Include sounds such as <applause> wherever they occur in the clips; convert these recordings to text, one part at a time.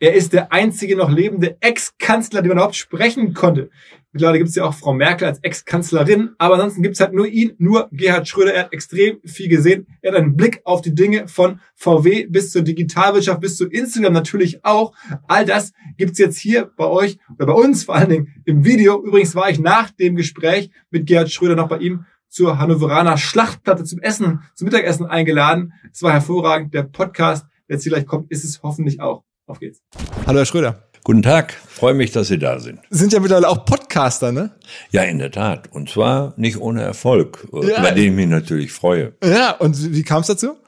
Er ist der einzige noch lebende Ex-Kanzler, den man überhaupt sprechen konnte. Mittlerweile gibt es ja auch Frau Merkel als Ex-Kanzlerin, aber ansonsten gibt es halt nur ihn, nur Gerhard Schröder. Er hat extrem viel gesehen. Er hat einen Blick auf die Dinge von VW bis zur Digitalwirtschaft, bis zu Instagram natürlich auch. All das gibt's jetzt hier bei euch oder bei uns vor allen Dingen im Video. Übrigens war ich nach dem Gespräch mit Gerhard Schröder noch bei ihm zur Hannoveraner Schlachtplatte zum Essen, zum Mittagessen eingeladen. Es war hervorragend. Der Podcast, der jetzt hier gleich kommt, ist es hoffentlich auch. Auf geht's. Hallo, Herr Schröder. Guten Tag, freue mich, dass Sie da sind. Sind ja mittlerweile auch Podcaster, ne? Ja, in der Tat. Und zwar nicht ohne Erfolg, äh, ja. über den ich mich natürlich freue. Ja, und wie kam es dazu?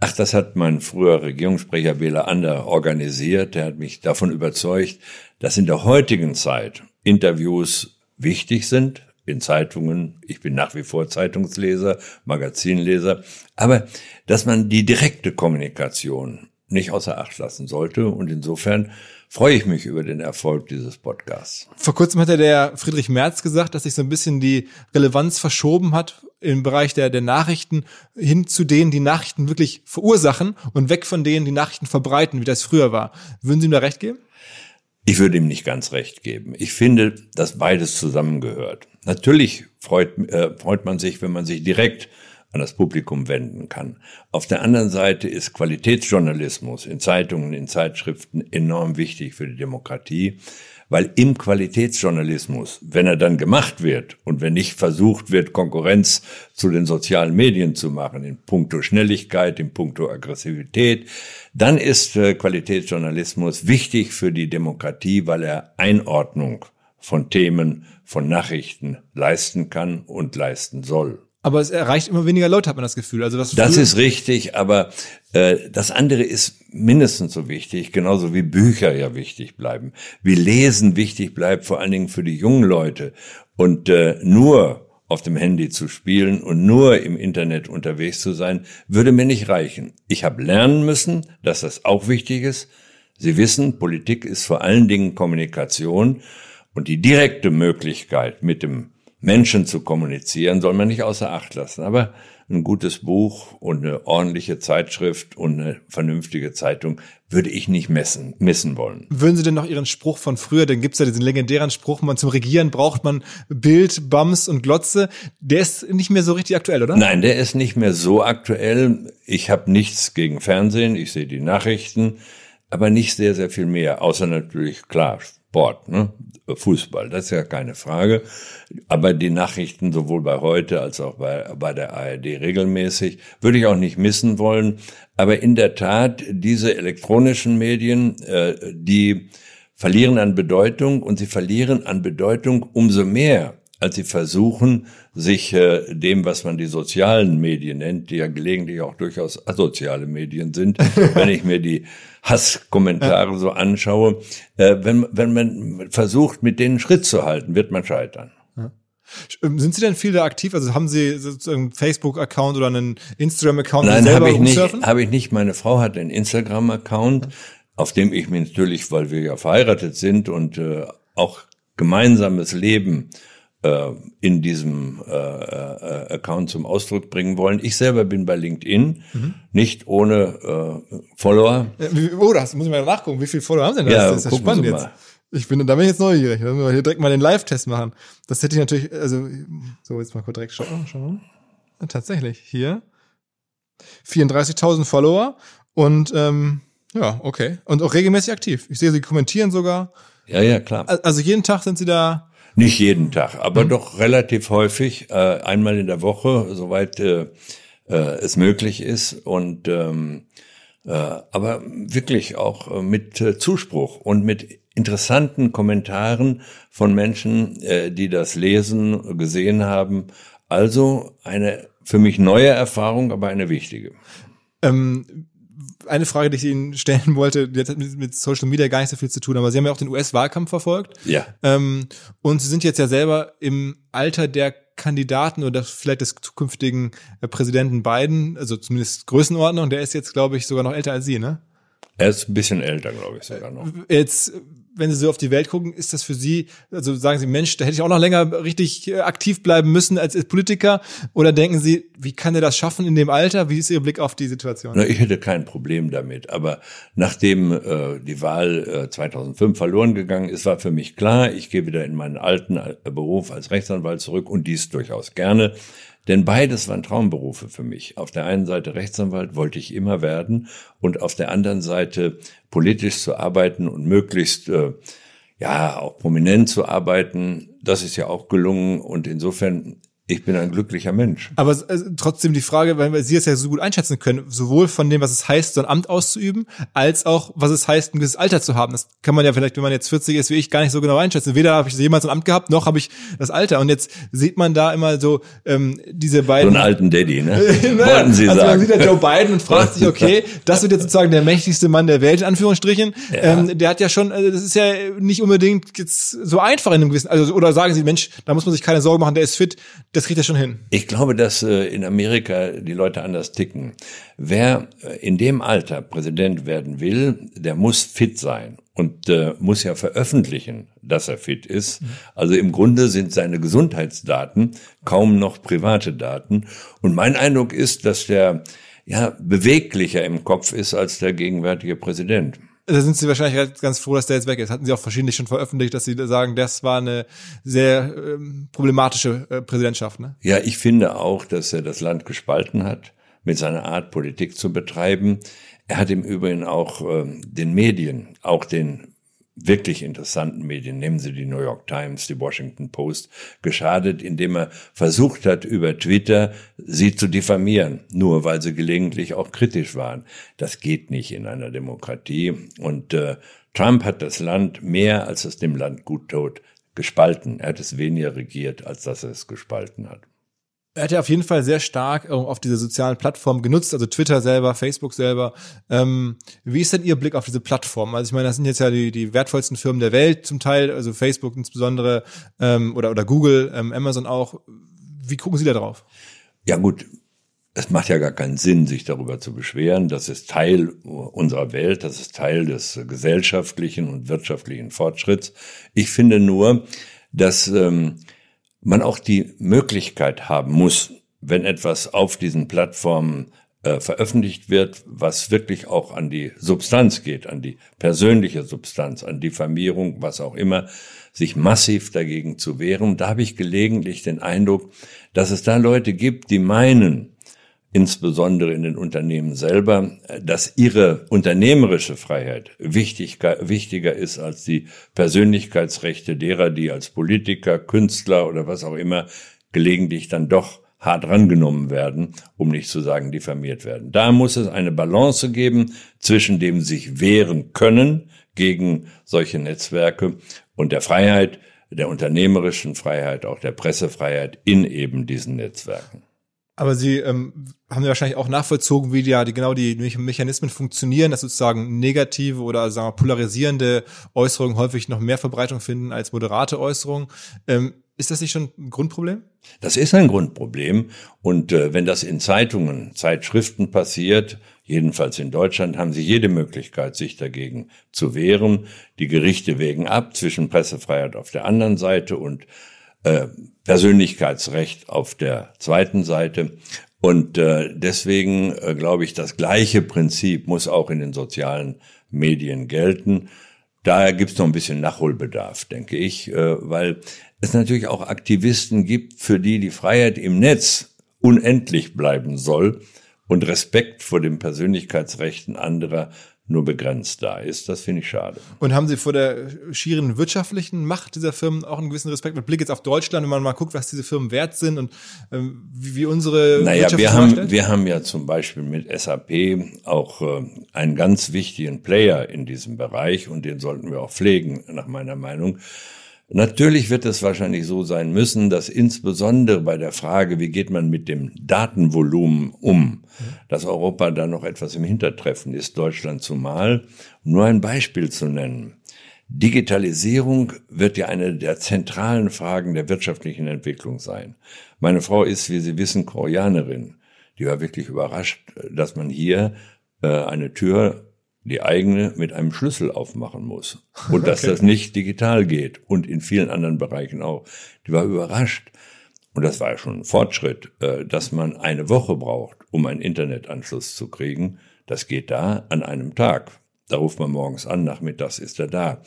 Ach, das hat mein früher Regierungssprecher Wähler Ander organisiert. Der hat mich davon überzeugt, dass in der heutigen Zeit Interviews wichtig sind, in Zeitungen. Ich bin nach wie vor Zeitungsleser, Magazinleser. Aber dass man die direkte Kommunikation nicht außer Acht lassen sollte. Und insofern freue ich mich über den Erfolg dieses Podcasts. Vor kurzem hat ja der Friedrich Merz gesagt, dass sich so ein bisschen die Relevanz verschoben hat im Bereich der, der Nachrichten hin zu denen, die Nachrichten wirklich verursachen und weg von denen, die Nachrichten verbreiten, wie das früher war. Würden Sie ihm da recht geben? Ich würde ihm nicht ganz recht geben. Ich finde, dass beides zusammengehört. Natürlich freut, äh, freut man sich, wenn man sich direkt an das Publikum wenden kann. Auf der anderen Seite ist Qualitätsjournalismus in Zeitungen, in Zeitschriften enorm wichtig für die Demokratie, weil im Qualitätsjournalismus, wenn er dann gemacht wird und wenn nicht versucht wird, Konkurrenz zu den sozialen Medien zu machen, in puncto Schnelligkeit, in puncto Aggressivität, dann ist äh, Qualitätsjournalismus wichtig für die Demokratie, weil er Einordnung von Themen, von Nachrichten leisten kann und leisten soll aber es erreicht immer weniger Leute, hat man das Gefühl. Also das, das ist richtig, aber äh, das andere ist mindestens so wichtig, genauso wie Bücher ja wichtig bleiben, wie Lesen wichtig bleibt, vor allen Dingen für die jungen Leute. Und äh, nur auf dem Handy zu spielen und nur im Internet unterwegs zu sein, würde mir nicht reichen. Ich habe lernen müssen, dass das auch wichtig ist. Sie wissen, Politik ist vor allen Dingen Kommunikation und die direkte Möglichkeit mit dem Menschen zu kommunizieren, soll man nicht außer Acht lassen. Aber ein gutes Buch und eine ordentliche Zeitschrift und eine vernünftige Zeitung würde ich nicht messen, missen wollen. Würden Sie denn noch Ihren Spruch von früher, denn gibt's ja diesen legendären Spruch, man zum Regieren braucht man Bild, Bums und Glotze. Der ist nicht mehr so richtig aktuell, oder? Nein, der ist nicht mehr so aktuell. Ich habe nichts gegen Fernsehen, ich sehe die Nachrichten, aber nicht sehr, sehr viel mehr, außer natürlich, klar, Sport, ne? Fußball, das ist ja keine Frage. Aber die Nachrichten sowohl bei heute als auch bei, bei der ARD regelmäßig würde ich auch nicht missen wollen. Aber in der Tat, diese elektronischen Medien, äh, die verlieren an Bedeutung und sie verlieren an Bedeutung umso mehr, als sie versuchen, sich äh, dem, was man die sozialen Medien nennt, die ja gelegentlich auch durchaus asoziale Medien sind, <laughs> wenn ich mir die Hasskommentare so anschaue, äh, wenn, wenn man versucht, mit denen Schritt zu halten, wird man scheitern. Ähm, sind Sie denn viel da aktiv? Also haben Sie einen Facebook-Account oder einen Instagram-Account? Nein, habe ich, nicht, hab ich nicht. Meine Frau hat einen Instagram-Account, auf dem ich mich natürlich, weil wir ja verheiratet sind und äh, auch gemeinsames Leben äh, in diesem äh, äh, Account zum Ausdruck bringen wollen. Ich selber bin bei LinkedIn, mhm. nicht ohne äh, Follower. Äh, oh, das muss ich mal nachgucken. Wie viele Follower haben Sie denn? Ja, das ist ja spannend jetzt. Ich bin, da bin ich jetzt neugierig. Da müssen wir hier direkt mal den Live-Test machen. Das hätte ich natürlich, also, so, jetzt mal kurz direkt schauen. Oh, schauen. Ja, tatsächlich, hier 34.000 Follower und, ähm, ja, okay. Und auch regelmäßig aktiv. Ich sehe, sie kommentieren sogar. Ja, ja, klar. Also jeden Tag sind sie da nicht jeden Tag, aber mhm. doch relativ häufig, äh, einmal in der Woche, soweit äh, äh, es möglich ist. Und ähm, äh, aber wirklich auch äh, mit äh, Zuspruch und mit interessanten Kommentaren von Menschen, äh, die das lesen, gesehen haben. Also eine für mich neue Erfahrung, aber eine wichtige. Ähm, eine Frage, die ich Ihnen stellen wollte, die hat mit, mit Social Media gar nicht so viel zu tun, aber Sie haben ja auch den US-Wahlkampf verfolgt. Ja. Ähm, und Sie sind jetzt ja selber im Alter der Kandidaten oder vielleicht des zukünftigen äh, Präsidenten Biden, also zumindest Größenordnung, der ist jetzt, glaube ich, sogar noch älter als Sie, ne? Er ist ein bisschen älter, glaube ich, sogar noch. Äh, jetzt, wenn Sie so auf die Welt gucken, ist das für Sie, also sagen Sie, Mensch, da hätte ich auch noch länger richtig äh, aktiv bleiben müssen als Politiker? Oder denken Sie, wie kann er das schaffen in dem Alter? Wie ist Ihr Blick auf die Situation? Na, ich hätte kein Problem damit. Aber nachdem äh, die Wahl äh, 2005 verloren gegangen ist, war für mich klar, ich gehe wieder in meinen alten äh, Beruf als Rechtsanwalt zurück und dies durchaus gerne. Denn beides waren Traumberufe für mich. Auf der einen Seite Rechtsanwalt wollte ich immer werden und auf der anderen Seite politisch zu arbeiten und möglichst äh, ja auch prominent zu arbeiten. Das ist ja auch gelungen und insofern ich bin ein glücklicher Mensch. Aber also, trotzdem die Frage, weil Sie es ja so gut einschätzen können, sowohl von dem, was es heißt, so ein Amt auszuüben, als auch, was es heißt, ein gewisses Alter zu haben. Das kann man ja vielleicht, wenn man jetzt 40 ist wie ich, gar nicht so genau einschätzen. Weder habe ich jemals ein Amt gehabt, noch habe ich das Alter. Und jetzt sieht man da immer so ähm, diese beiden... So einen alten Daddy, ne? <laughs> naja, Wollten Sie also sagen. man sieht ja Joe Biden und fragt sich, okay, <laughs> das wird jetzt sozusagen der mächtigste Mann der Welt, in Anführungsstrichen. Ja. Ähm, der hat ja schon, also das ist ja nicht unbedingt jetzt so einfach in einem gewissen... Also, oder sagen Sie, Mensch, da muss man sich keine Sorgen machen, der ist fit, das kriegt er schon hin. Ich glaube, dass äh, in Amerika die Leute anders ticken. Wer äh, in dem Alter Präsident werden will, der muss fit sein und äh, muss ja veröffentlichen, dass er fit ist. Also im Grunde sind seine Gesundheitsdaten kaum noch private Daten. Und mein Eindruck ist, dass der ja beweglicher im Kopf ist als der gegenwärtige Präsident da sind sie wahrscheinlich halt ganz froh, dass der jetzt weg ist. Hatten sie auch verschiedentlich schon veröffentlicht, dass sie sagen, das war eine sehr ähm, problematische äh, Präsidentschaft. Ne? Ja, ich finde auch, dass er das Land gespalten hat mit seiner Art, Politik zu betreiben. Er hat im Übrigen auch äh, den Medien, auch den wirklich interessanten Medien, nehmen Sie die New York Times, die Washington Post, geschadet, indem er versucht hat, über Twitter sie zu diffamieren, nur weil sie gelegentlich auch kritisch waren. Das geht nicht in einer Demokratie. Und äh, Trump hat das Land mehr, als es dem Land gut tut, gespalten. Er hat es weniger regiert, als dass er es gespalten hat er hat ja auf jeden Fall sehr stark ähm, auf diese sozialen Plattformen genutzt, also Twitter selber, Facebook selber. Ähm, wie ist denn Ihr Blick auf diese Plattformen? Also ich meine, das sind jetzt ja die, die wertvollsten Firmen der Welt zum Teil, also Facebook insbesondere ähm, oder, oder Google, ähm, Amazon auch. Wie gucken Sie da drauf? Ja gut, es macht ja gar keinen Sinn, sich darüber zu beschweren. Das ist Teil unserer Welt, das ist Teil des gesellschaftlichen und wirtschaftlichen Fortschritts. Ich finde nur, dass... Ähm, man auch die Möglichkeit haben muss, wenn etwas auf diesen Plattformen äh, veröffentlicht wird, was wirklich auch an die Substanz geht, an die persönliche Substanz, an Diffamierung, was auch immer, sich massiv dagegen zu wehren. Da habe ich gelegentlich den Eindruck, dass es da Leute gibt, die meinen, insbesondere in den Unternehmen selber, dass ihre unternehmerische Freiheit wichtiger ist als die Persönlichkeitsrechte derer, die als Politiker, Künstler oder was auch immer gelegentlich dann doch hart rangenommen werden, um nicht zu sagen diffamiert werden. Da muss es eine Balance geben zwischen dem sich wehren können gegen solche Netzwerke und der Freiheit, der unternehmerischen Freiheit, auch der Pressefreiheit in eben diesen Netzwerken. Aber Sie ähm, haben ja wahrscheinlich auch nachvollzogen, wie ja die, genau die Mechanismen funktionieren, dass sozusagen negative oder sagen wir, polarisierende Äußerungen häufig noch mehr Verbreitung finden als moderate Äußerungen. Ähm, ist das nicht schon ein Grundproblem? Das ist ein Grundproblem. Und äh, wenn das in Zeitungen, Zeitschriften passiert, jedenfalls in Deutschland, haben sie jede Möglichkeit, sich dagegen zu wehren. Die Gerichte wägen ab zwischen Pressefreiheit auf der anderen Seite und äh, Persönlichkeitsrecht auf der zweiten Seite. Und äh, deswegen äh, glaube ich, das gleiche Prinzip muss auch in den sozialen Medien gelten. Daher gibt es noch ein bisschen Nachholbedarf, denke ich, äh, weil es natürlich auch Aktivisten gibt, für die die Freiheit im Netz unendlich bleiben soll und Respekt vor den Persönlichkeitsrechten anderer nur begrenzt da ist. Das finde ich schade. Und haben Sie vor der schieren wirtschaftlichen Macht dieser Firmen auch einen gewissen Respekt? Mit Blick jetzt auf Deutschland, wenn man mal guckt, was diese Firmen wert sind und ähm, wie, wie unsere. Naja, Wirtschaft wir haben, stellt? wir haben ja zum Beispiel mit SAP auch äh, einen ganz wichtigen Player in diesem Bereich und den sollten wir auch pflegen, nach meiner Meinung. Natürlich wird es wahrscheinlich so sein müssen, dass insbesondere bei der Frage, wie geht man mit dem Datenvolumen um, dass Europa da noch etwas im Hintertreffen ist, Deutschland zumal, um nur ein Beispiel zu nennen. Digitalisierung wird ja eine der zentralen Fragen der wirtschaftlichen Entwicklung sein. Meine Frau ist, wie Sie wissen, Koreanerin. Die war wirklich überrascht, dass man hier äh, eine Tür die eigene mit einem Schlüssel aufmachen muss. <laughs> Und dass okay. das nicht digital geht und in vielen anderen Bereichen auch. Die war überrascht. Und das war ja schon ein Fortschritt, äh, dass man eine Woche braucht, um einen Internetanschluss zu kriegen. Das geht da an einem Tag. Da ruft man morgens an, nachmittags ist er da.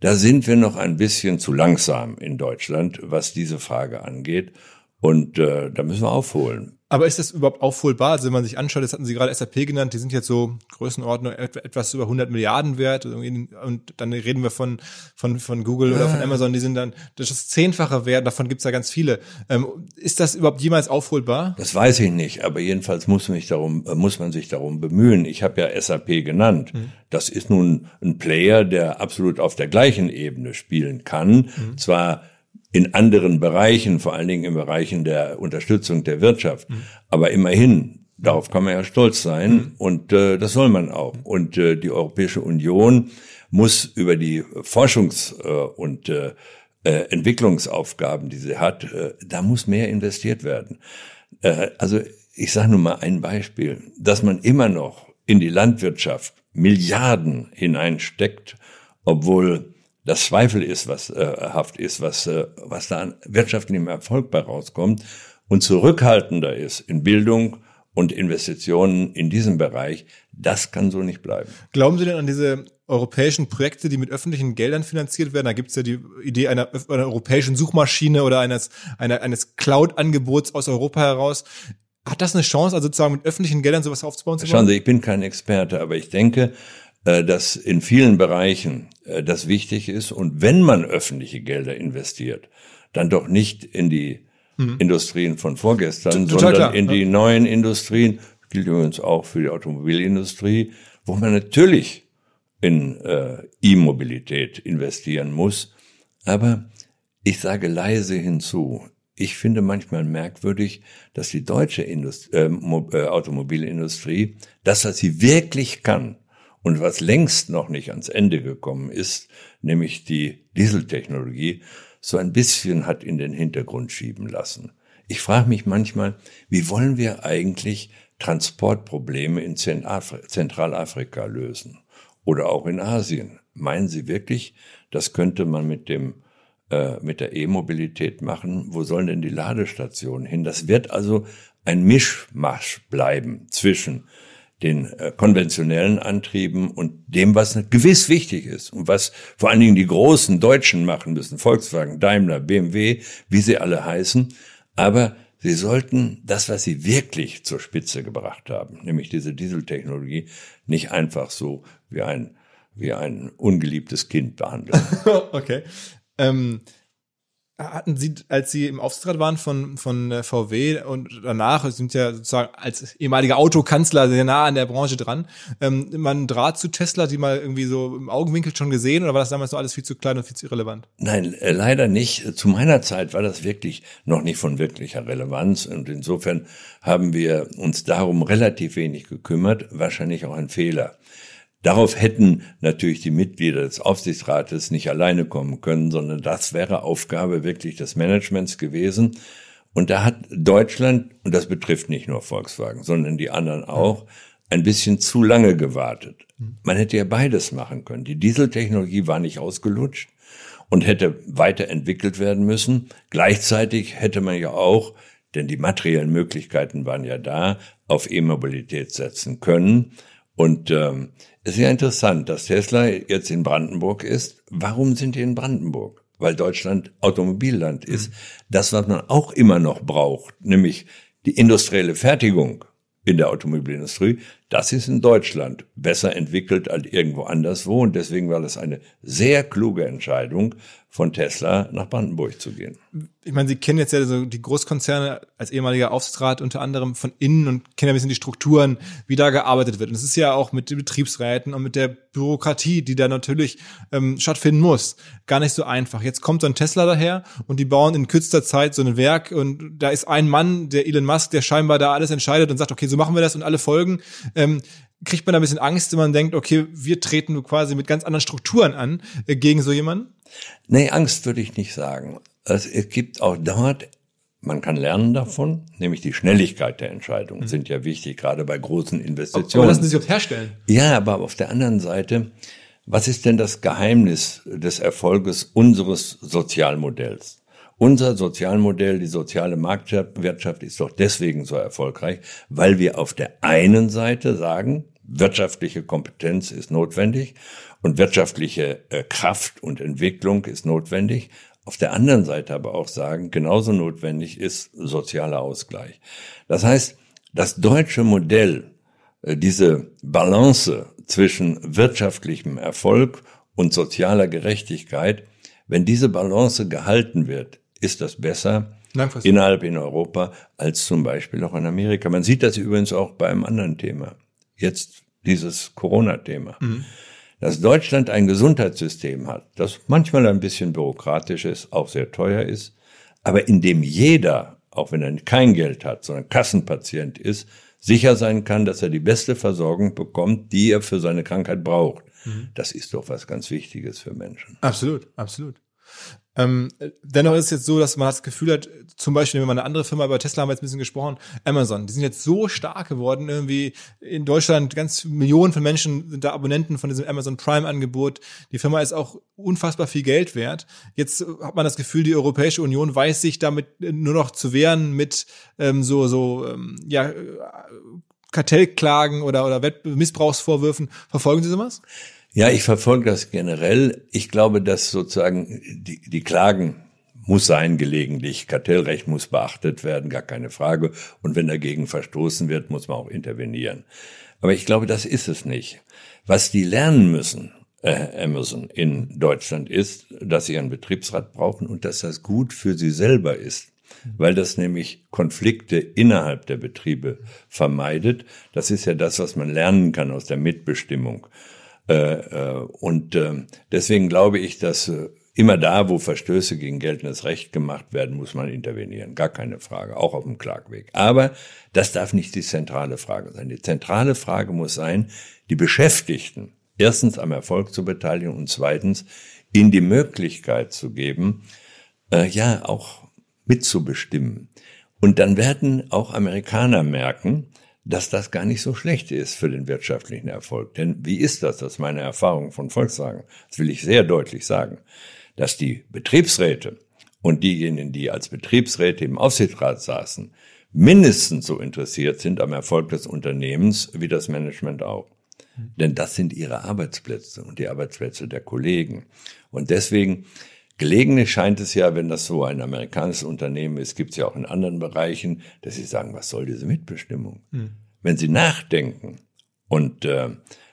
Da sind wir noch ein bisschen zu langsam in Deutschland, was diese Frage angeht. Und äh, da müssen wir aufholen. Aber ist das überhaupt aufholbar? Also wenn man sich anschaut, das hatten Sie gerade SAP genannt, die sind jetzt so Größenordnung etwas über 100 Milliarden wert und dann reden wir von, von, von Google oder von ah. Amazon, die sind dann das ist zehnfache wert, davon gibt es ja ganz viele. Ähm, ist das überhaupt jemals aufholbar? Das weiß ich nicht, aber jedenfalls muss, mich darum, äh, muss man sich darum bemühen. Ich habe ja SAP genannt. Mhm. Das ist nun ein Player, der absolut auf der gleichen Ebene spielen kann. Mhm. Zwar in anderen Bereichen, vor allen Dingen im Bereichen der Unterstützung der Wirtschaft. Mhm. Aber immerhin, darauf kann man ja stolz sein mhm. und äh, das soll man auch. Und äh, die Europäische Union muss über die Forschungs- äh, und äh, äh, Entwicklungsaufgaben, die sie hat, äh, da muss mehr investiert werden. Äh, also ich sage nur mal ein Beispiel, dass man immer noch in die Landwirtschaft Milliarden hineinsteckt, obwohl das Zweifel ist, was äh, haft ist, was, äh, was da an wirtschaftlichem Erfolg bei rauskommt und zurückhaltender ist in Bildung und Investitionen in diesem Bereich, das kann so nicht bleiben. Glauben Sie denn an diese europäischen Projekte, die mit öffentlichen Geldern finanziert werden? Da gibt es ja die Idee einer, einer, europäischen Suchmaschine oder eines, einer, eines Cloud-Angebots aus Europa heraus. Hat das eine Chance, also sozusagen mit öffentlichen Geldern sowas aufzubauen? Zu Schauen Sie, ich bin kein Experte, aber ich denke, äh, dass in vielen Bereichen äh, das wichtig ist. Und wenn man öffentliche Gelder investiert, dann doch nicht in die mhm. Industrien von vorgestern, Total sondern klar. in die neuen Industrien, das gilt übrigens auch für die Automobilindustrie, wo man natürlich in äh, E-Mobilität investieren muss. Aber ich sage leise hinzu, ich finde manchmal merkwürdig, dass die deutsche Indust äh, äh Automobilindustrie, das, was sie wirklich kann, und was längst noch nicht ans Ende gekommen ist, nämlich die Dieseltechnologie, so ein bisschen hat in den Hintergrund schieben lassen. Ich frage mich manchmal, wie wollen wir eigentlich Transportprobleme in Zentralafrika lösen oder auch in Asien? Meinen Sie wirklich, das könnte man mit dem äh, mit der E-Mobilität machen? Wo sollen denn die Ladestationen hin? Das wird also ein Mischmasch bleiben zwischen den äh, konventionellen Antrieben und dem, was gewiss wichtig ist und was vor allen Dingen die großen Deutschen machen müssen, Volkswagen, Daimler, BMW, wie sie alle heißen. Aber sie sollten das, was sie wirklich zur Spitze gebracht haben, nämlich diese Dieseltechnologie, nicht einfach so wie ein, wie ein ungeliebtes Kind behandeln. <laughs> okay. Ähm hatten sie, als sie im Aufsichtsrat waren von, von VW und danach sind ja sozusagen als ehemaliger Autokanzler sehr nah an der Branche dran, ähm, mal Draht zu Tesla, die mal irgendwie so im Augenwinkel schon gesehen oder war das damals noch alles viel zu klein und viel zu irrelevant? Nein, äh, leider nicht. Zu meiner Zeit war das wirklich noch nicht von wirklicher Relevanz und insofern haben wir uns darum relativ wenig gekümmert, wahrscheinlich auch ein Fehler. Darauf hätten natürlich die Mitglieder des Aufsichtsrates nicht alleine kommen können, sondern das wäre Aufgabe wirklich des Managements gewesen. Und da hat Deutschland, und das betrifft nicht nur Volkswagen, sondern die anderen auch, ein bisschen zu lange gewartet. Man hätte ja beides machen können. Die Dieseltechnologie war nicht ausgelutscht und hätte weiterentwickelt werden müssen. Gleichzeitig hätte man ja auch, denn die materiellen Möglichkeiten waren ja da, auf E-Mobilität setzen können. Und ähm, ist ja interessant, dass Tesla jetzt in Brandenburg ist. Warum sind die in Brandenburg? Weil Deutschland Automobilland ist. Mhm. Das, was man auch immer noch braucht, nämlich die industrielle Fertigung in der Automobilindustrie, das ist in Deutschland besser entwickelt als irgendwo anderswo. Und deswegen war das eine sehr kluge Entscheidung, von Tesla nach Brandenburg zu gehen. Ich meine, Sie kennen jetzt ja so die Großkonzerne als ehemaliger Aufsichtsrat unter anderem von innen und kennen ein bisschen die Strukturen, wie da gearbeitet wird. Und es ist ja auch mit den Betriebsräten und mit der Bürokratie, die da natürlich ähm, stattfinden muss, gar nicht so einfach. Jetzt kommt so ein Tesla daher und die bauen in kürzester Zeit so ein Werk und da ist ein Mann, der Elon Musk, der scheinbar da alles entscheidet und sagt, okay, so machen wir das und alle folgen. Ähm, kriegt man da ein bisschen Angst, wenn man denkt, okay, wir treten quasi mit ganz anderen Strukturen an äh, gegen so jemanden? Nee, Angst würde ich nicht sagen. Es, gibt auch dort man kann lernen davon, nämlich die Schnelligkeit der Entscheidungen mhm. sind ja wichtig, gerade bei großen Investitionen. Aber lassen Sie sich auch herstellen. Ja, aber auf der anderen Seite, was ist denn das Geheimnis des Erfolges unseres Sozialmodells? Unser Sozialmodell, die soziale Marktwirtschaft ist doch deswegen so erfolgreich, weil wir auf der einen Seite sagen, wirtschaftliche Kompetenz ist notwendig und wirtschaftliche äh, Kraft und Entwicklung ist notwendig. Auf der anderen Seite aber auch sagen, genauso notwendig ist sozialer Ausgleich. Das heißt, das deutsche Modell, äh, diese Balance zwischen wirtschaftlichem Erfolg und sozialer Gerechtigkeit, wenn diese Balance gehalten wird, ist das besser innerhalb in Europa als zum Beispiel auch in Amerika. Man sieht das übrigens auch bei einem anderen Thema. Jetzt dieses Corona-Thema. Mhm dass Deutschland ein Gesundheitssystem hat, das manchmal ein bisschen bürokratisch ist, auch sehr teuer ist, aber in dem jeder, auch wenn er kein Geld hat, sondern Kassenpatient ist, sicher sein kann, dass er die beste Versorgung bekommt, die er für seine Krankheit braucht. Mhm. Das ist doch was ganz Wichtiges für Menschen. Absolut, absolut. Ähm, dennoch ist es jetzt so, dass man das Gefühl hat, zum Beispiel, wenn man eine andere Firma, über Tesla haben wir jetzt ein bisschen gesprochen, Amazon, die sind jetzt so stark geworden, irgendwie in Deutschland ganz Millionen von Menschen sind da Abonnenten von diesem Amazon Prime-Angebot. Die Firma ist auch unfassbar viel Geld wert. Jetzt hat man das Gefühl, die Europäische Union weiß sich damit nur noch zu wehren mit ähm, so, so, ähm, ja, äh, Kartellklagen oder, oder Missbrauchsvorwürfen. Verfolgen Sie sowas? Ja, ich verfolge das generell. Ich glaube, dass sozusagen die, die Klagen muss sein gelegentlich. Kartellrecht muss beachtet werden, gar keine Frage. Und wenn dagegen verstoßen wird, muss man auch intervenieren. Aber ich glaube, das ist es nicht. Was die lernen müssen, äh, Amazon in Deutschland ist, dass sie einen Betriebsrat brauchen und dass das gut für sie selber ist. Weil das nämlich Konflikte innerhalb der Betriebe vermeidet. Das ist ja das, was man lernen kann aus der Mitbestimmung. Äh, äh, und äh, deswegen glaube ich, dass immer da, wo Verstöße gegen geltendes Recht gemacht werden, muss man intervenieren. Gar keine Frage, auch auf dem Klagweg. Aber das darf nicht die zentrale Frage sein. Die zentrale Frage muss sein, die Beschäftigten erstens am Erfolg zu beteiligen und zweitens ihnen die Möglichkeit zu geben, äh, ja, auch mitzubestimmen. Und dann werden auch Amerikaner merken, dass das gar nicht so schlecht ist für den wirtschaftlichen Erfolg. Denn wie ist das? Das ist meine Erfahrung von Volkswagen. Das will ich sehr deutlich sagen, dass die Betriebsräte und diejenigen, die als Betriebsräte im Aufsichtsrat saßen, mindestens so interessiert sind am Erfolg des Unternehmens wie das Management auch. Mhm. Denn das sind ihre Arbeitsplätze und die Arbeitsplätze der Kollegen. Und deswegen Gelegentlich scheint es ja, wenn das so ein amerikanisches Unternehmen ist, gibt es ja auch in anderen Bereichen, dass sie sagen, was soll diese Mitbestimmung? Mhm. Wenn sie nachdenken und äh,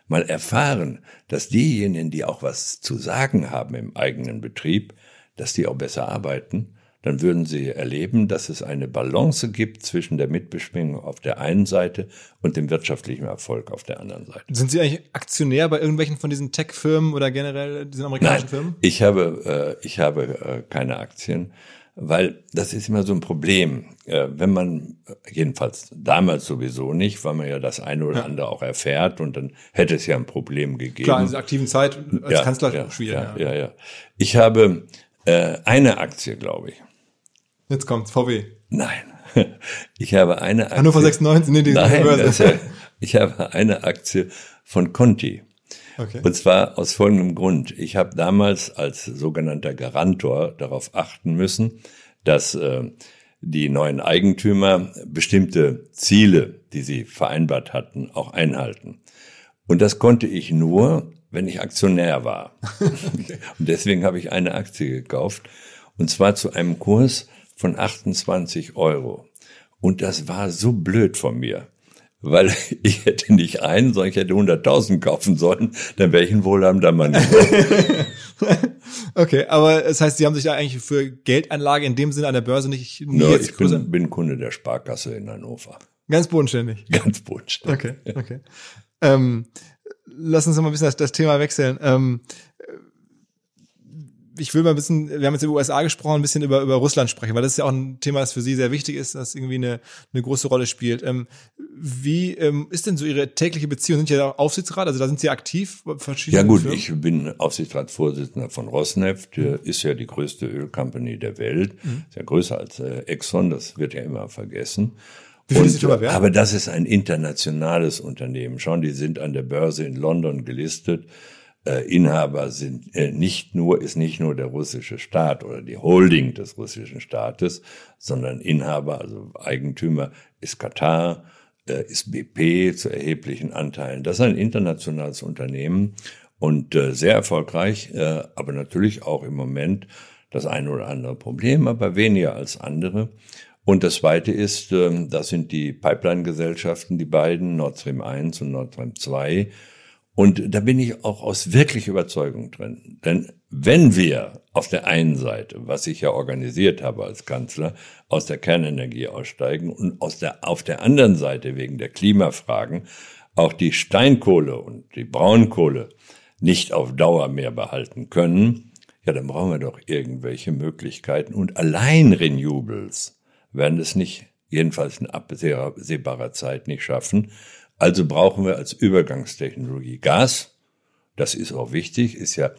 mal erfahren, dass diejenigen, die auch was zu sagen haben im eigenen Betrieb, dass die auch besser arbeiten, dann würden Sie erleben, dass es eine Balance gibt zwischen der Mitbeschwingung auf der einen Seite und dem wirtschaftlichen Erfolg auf der anderen Seite. Sind Sie eigentlich Aktionär bei irgendwelchen von diesen Tech-Firmen oder generell diesen amerikanischen Nein, Firmen? Ich habe, äh, ich habe äh, keine Aktien, weil das ist immer so ein Problem, äh, wenn man, jedenfalls damals sowieso nicht, weil man ja das eine oder ja. andere auch erfährt und dann hätte es ja ein Problem gegeben. Klar, in dieser aktiven Zeit als ja, Kanzler ja, schwierig. Ja, ja, ja. Ich habe äh, eine Aktie, glaube ich. Jetzt kommt's, VW. Nein. <laughs> Ich habe eine Aktie. Hannover 96, nee, die Nein, Börse. ich habe eine Aktie von Conti. Okay. Und zwar aus folgendem Grund. Ich habe damals als sogenannter Garantor darauf achten müssen, dass äh, die neuen Eigentümer bestimmte Ziele, die sie vereinbart hatten, auch einhalten. Und das konnte ich nur, wenn ich Aktionär war. okay. <laughs> Und deswegen habe ich eine Aktie gekauft. Und zwar zu einem Kurs, von 28 Euro. Und das war so blöd von mir, weil <laughs> ich hätte nicht einen, sondern ich hätte 100.000 kaufen sollen, dann wäre ich ein wohlhabender Mann. <laughs> okay, aber das heißt, Sie haben sich da eigentlich für Geldanlage in dem Sinne an der Börse nicht no, Ich bin, bin, Kunde der Sparkasse in Hannover. Ganz bodenständig. <laughs> Ganz bodenständig. Okay, okay. Ähm, lass uns noch mal ein bisschen das, das Thema wechseln. Ähm, ich will mal ein bisschen, wir haben jetzt über USA gesprochen, ein bisschen über, über Russland sprechen, weil das ist ja auch ein Thema, das für Sie sehr wichtig ist, das irgendwie eine, eine große Rolle spielt. Ähm, wie ähm, ist denn so Ihre tägliche Beziehung? Sind Sie ja Aufsichtsrat, also da sind Sie aktiv? Verschiedene ja gut, Firmen? ich bin Aufsichtsratsvorsitzender von Rosneft, mhm. ist ja die größte Ölcompany der Welt, mhm. ist ja größer als äh, Exxon, das wird ja immer vergessen. Und, aber das ist ein internationales Unternehmen. Schauen, die sind an der Börse in London gelistet äh, Inhaber sind äh, nicht nur, ist nicht nur der russische Staat oder die Holding des russischen Staates, sondern Inhaber, also Eigentümer ist Katar, äh, ist BP zu erheblichen Anteilen. Das ist ein internationales Unternehmen und äh, sehr erfolgreich, äh, aber natürlich auch im Moment das eine oder andere Problem, aber weniger als andere. Und das zweite ist, äh, das sind die Pipeline-Gesellschaften, die beiden, Nord Stream 1 und Nord Stream 2, und da bin ich auch aus wirklich Überzeugung drin. Denn wenn wir auf der einen Seite, was ich ja organisiert habe als Kanzler, aus der Kernenergie aussteigen und aus der, auf der anderen Seite wegen der Klimafragen auch die Steinkohle und die Braunkohle nicht auf Dauer mehr behalten können, ja, dann brauchen wir doch irgendwelche Möglichkeiten. Und allein Renewables werden es nicht, jedenfalls in absehbarer Zeit nicht schaffen, also brauchen wir als Übergangstechnologie Gas. Das ist auch wichtig, ist ja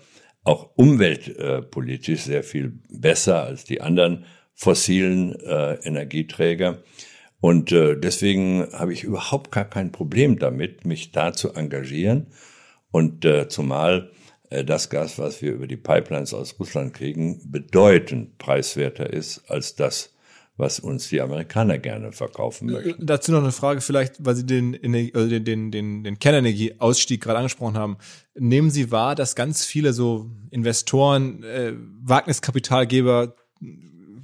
auch umweltpolitisch sehr viel besser als die anderen fossilen äh, Energieträger. Und äh, deswegen habe ich überhaupt gar kein Problem damit, mich da zu engagieren. Und äh, zumal äh, das Gas, was wir über die Pipelines aus Russland kriegen, bedeutend preiswerter ist als das, was uns die Amerikaner gerne verkaufen äh, möchten. Dazu noch eine Frage vielleicht, weil Sie den, äh, den, den, den, den Kernenergieausstieg gerade angesprochen haben. Nehmen Sie wahr, dass ganz viele so Investoren, äh, Wagniskapitalgeber,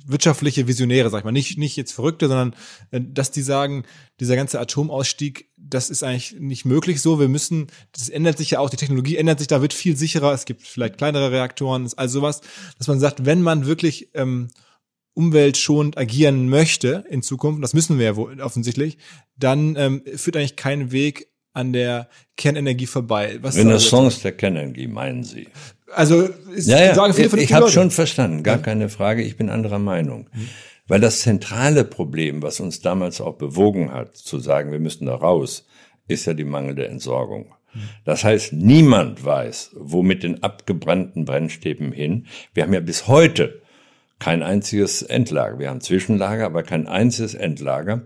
wirtschaftliche Visionäre, sag ich mal, nicht, nicht jetzt Verrückte, sondern äh, dass die sagen, dieser ganze Atomausstieg, das ist eigentlich nicht möglich so. Wir müssen, das ändert sich ja auch, die Technologie ändert sich, da wird viel sicherer, es gibt vielleicht kleinere Reaktoren, all sowas, dass man sagt, wenn man wirklich ähm, umweltschonend agieren möchte in Zukunft, das müssen wir ja wohl offensichtlich, dann ähm, führt eigentlich kein Weg an der Kernenergie vorbei. Was Renaissance also der Kernenergie, meinen Sie? Also ist, ja, ja. sagen viele von Ich, ich habe schon verstanden, gar ja. keine Frage, ich bin anderer Meinung. Mhm. Weil das zentrale Problem, was uns damals auch bewogen hat, zu sagen, wir müssen da raus, ist ja die mangelnde Entsorgung. Mhm. Das heißt, niemand weiß, wo mit den abgebrannten Brennstäben hin. Wir haben ja bis heute kein einziges Endlager. Wir haben Zwischenlager, aber kein einziges Endlager.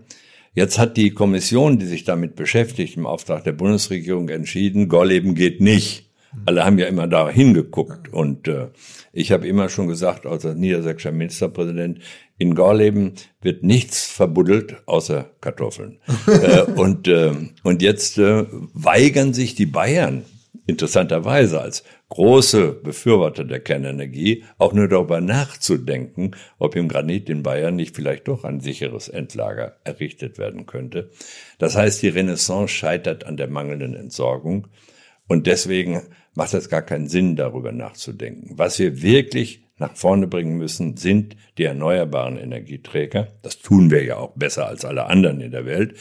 Jetzt hat die Kommission, die sich damit beschäftigt, im Auftrag der Bundesregierung entschieden, Gorleben geht nicht. Alle haben ja immer da hingeguckt. Und äh, ich habe immer schon gesagt, als niedersächsischer Ministerpräsident, in Gorleben wird nichts verbuddelt außer Kartoffeln. <laughs> äh, und, äh, und jetzt äh, weigern sich die Bayern interessanterweise als große Befürworter der Kernenergie, auch nur darüber nachzudenken, ob im Granit in Bayern nicht vielleicht doch ein sicheres Endlager errichtet werden könnte. Das heißt, die Renaissance scheitert an der mangelnden Entsorgung und deswegen macht es gar keinen Sinn, darüber nachzudenken. Was wir wirklich nach vorne bringen müssen, sind die erneuerbaren Energieträger. Das tun wir ja auch besser als alle anderen in der Welt.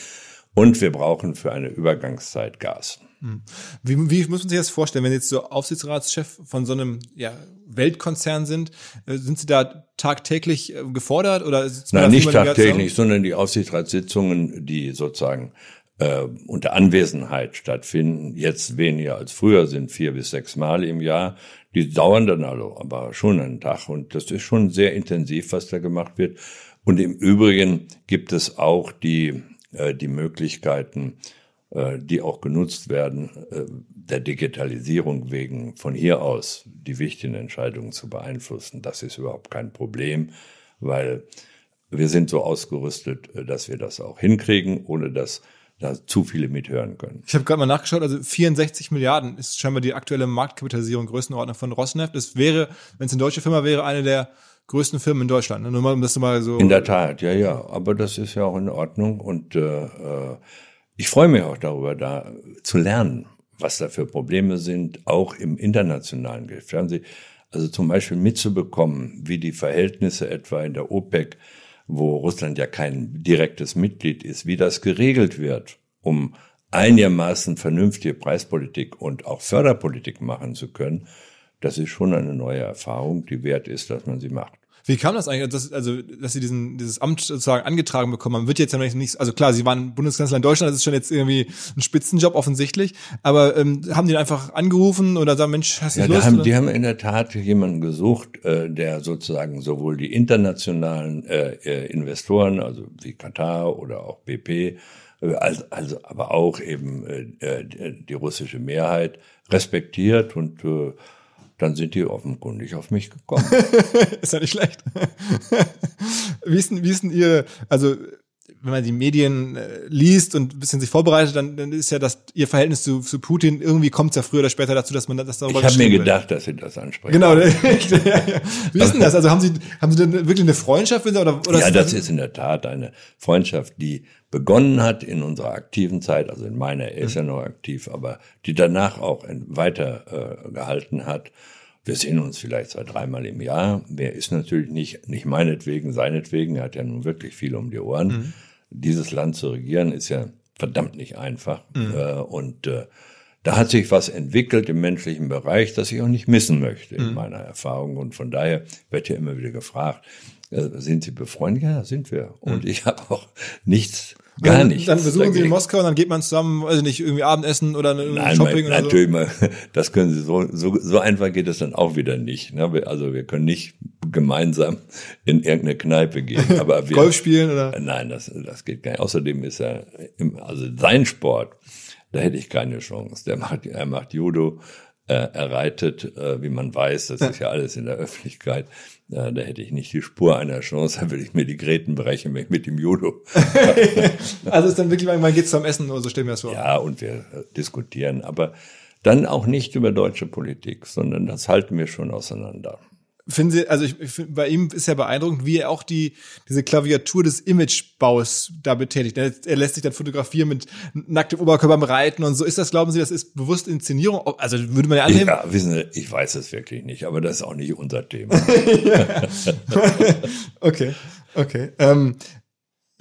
Und wir brauchen für eine Übergangszeit Gas. Hm. Wie, wie muss man sich das vorstellen, wenn jetzt so Aufsichtsratschef von so einem ja, Weltkonzern sind? Äh, sind Sie da tagtäglich äh, gefordert oder? Nein, nicht tagtäglich, sondern die Aufsichtsratssitzungen, die sozusagen äh, unter Anwesenheit stattfinden, jetzt weniger als früher, sind vier bis sechs Mal im Jahr. Die dauern dann also aber schon einen Tag und das ist schon sehr intensiv, was da gemacht wird. Und im Übrigen gibt es auch die, äh, die Möglichkeiten, äh, die auch genutzt werden, äh, der Digitalisierung wegen von hier aus die wichtigen Entscheidungen zu beeinflussen. Das ist überhaupt kein Problem, weil wir sind so ausgerüstet, äh, dass wir das auch hinkriegen, ohne dass da zu viele mithören können. Ich habe gerade mal nachgeschaut, also 64 Milliarden ist scheinbar die aktuelle Marktkapitalisierung Größenordnung von Rosneft. Das wäre, wenn es eine deutsche Firma wäre, eine der größten Firmen in Deutschland. Nur mal, um das mal so. In der Tat, ja, ja. Aber das ist ja auch in Ordnung und äh, ich freue mich auch darüber, da zu lernen, was da für Probleme sind, auch im internationalen Geschäft. Also zum Beispiel mitzubekommen, wie die Verhältnisse etwa in der OPEC, wo Russland ja kein direktes Mitglied ist, wie das geregelt wird, um einigermaßen vernünftige Preispolitik und auch Förderpolitik machen zu können, das ist schon eine neue Erfahrung, die wert ist, dass man sie macht. Wie kam das eigentlich, dass, also, dass Sie diesen, dieses Amt sozusagen angetragen bekommen haben? Wird jetzt ja noch nichts, also klar, Sie waren Bundeskanzler in Deutschland, das ist schon jetzt irgendwie ein Spitzenjob offensichtlich, aber ähm, haben die einfach angerufen oder sagen, Mensch, hast du ja, Lust? Haben, die haben in der Tat jemanden gesucht, äh, der sozusagen sowohl die internationalen äh, äh Investoren, also wie Katar oder auch BP, äh, also, also aber auch eben äh, äh, die russische Mehrheit respektiert und äh, dann sind die offenkundig auf mich gekommen. <laughs> ist ja nicht schlecht. <laughs> wie, ist denn, wie ist denn ihr, also wenn man die Medien äh, liest und ein bisschen sich vorbereitet, dann, dann ist ja das ihr Verhältnis zu, zu Putin irgendwie kommt ja früher oder später dazu, dass man das darüber Ich habe mir gedacht, wird. dass Sie das ansprechen. Genau. <laughs> ja, ja. Wie ist denn das? Also haben Sie haben Sie denn wirklich eine Freundschaft oder, oder Ja, das ist in der Tat eine Freundschaft, die begonnen hat in unserer aktiven Zeit, also in meiner er mhm. ist ja noch aktiv, aber die danach auch weiter äh, gehalten hat. Wir sehen uns vielleicht zwei, dreimal im Jahr. Wer ist natürlich nicht, nicht meinetwegen, seinetwegen, er hat ja nun wirklich viel um die Ohren. Mhm dieses Land zu regieren ist ja verdammt nicht einfach. Mhm. Äh, und äh, da hat sich was entwickelt im menschlichen Bereich, das ich auch nicht missen möchte in mhm. meiner Erfahrung. Und von daher wird ja immer wieder gefragt, äh, sind Sie befreundet? Ja, sind wir. Und mhm. ich <laughs> habe auch nichts Gar nicht. Dann besuchen dagegen. Sie in Moskau und dann geht man zusammen, weiß ich nicht irgendwie Abendessen oder Nein, Shopping mein, oder natürlich, so. <laughs> das können Sie so, so, so einfach geht das dann auch wieder nicht. Ne? Also wir können nicht gemeinsam in irgendeine Kneipe gehen. <laughs> Aber wir, Golf spielen oder? Nein, das, das geht gar nicht. Außerdem ist er, im, also sein Sport, da hätte ich keine Chance. Der macht, er macht Judo, äh, er reitet, äh, wie man weiß, das ist ja alles in der Öffentlichkeit. Ja, da hätte ich nicht die Spur einer Chance, <laughs> da würde ich mir die Gräten brechen wenn ich mit dem Judo. <laughs> also ist dann wirklich, man geht zum Essen, oder so also stellen wir das vor. Ja, und wir diskutieren, aber dann auch nicht über deutsche Politik, sondern das halten wir schon auseinander. Finden Sie, also ich, ich find, bei ihm ist ja beeindruckend, wie er auch die, diese Klaviatur des Imagebaus da betätigt. Er, er lässt sich dann fotografieren mit nacktem Oberkörper am Reiten und so. Ist das, glauben Sie, das ist bewusst Inszenierung? Also würde man ja annehmen. Ja, wissen Sie, ich weiß es wirklich nicht, aber das ist auch nicht unser Thema. <laughs> <laughs> okay, okay. Ähm,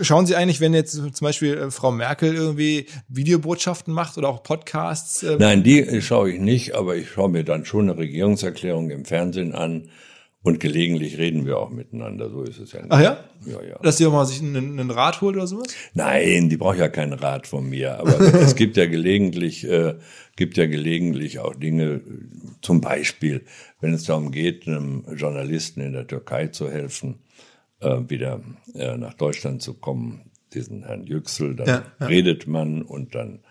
Schauen Sie eigentlich, wenn jetzt zum Beispiel äh, Frau Merkel irgendwie Videobotschaften macht oder auch Podcasts? Äh Nein, die äh, schaue ich nicht, aber ich schaue mir dann schon eine Regierungserklärung im Fernsehen an und gelegentlich reden wir auch miteinander, so ist es ja nicht. Ach ja? Ja, ja. Dass die auch mal sich einen, einen Rat holt oder sowas? Nein, die braucht ja keinen Rat von mir. Aber <laughs> es gibt ja gelegentlich, äh, gibt ja gelegentlich auch Dinge, äh, zum Beispiel, wenn es darum geht, einem Journalisten in der Türkei zu helfen, äh, wieder äh, nach Deutschland zu kommen, diesen Herrn Yüksel, dann ja, ja. redet man und dann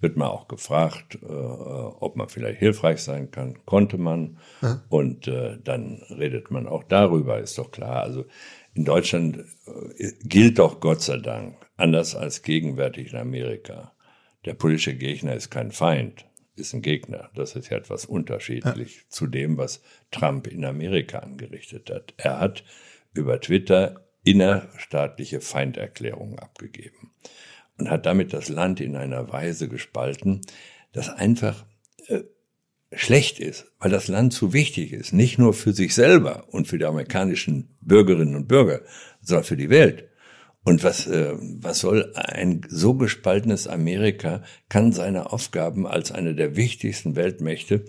wird man auch gefragt, äh, äh, ob man vielleicht hilfreich sein kann. Konnte man. Ja. Und äh, dann redet man auch darüber, ist doch klar. Also in Deutschland äh, gilt doch Gott sei Dank, anders als gegenwärtig in Amerika, der politische Gegner ist kein Feind, ist ein Gegner. Das ist ja etwas unterschiedlich ja. zu dem, was Trump in Amerika angerichtet hat. Er hat über Twitter innerstaatliche Feinderklärungen abgegeben und hat damit das Land in einer Weise gespalten, dass einfach äh, schlecht ist, weil das Land zu wichtig ist, nicht nur für sich selber und für die amerikanischen Bürgerinnen und Bürger, sondern für die Welt. Und was, äh, was soll ein so gespaltenes Amerika, kann seine Aufgaben als eine der wichtigsten Weltmächte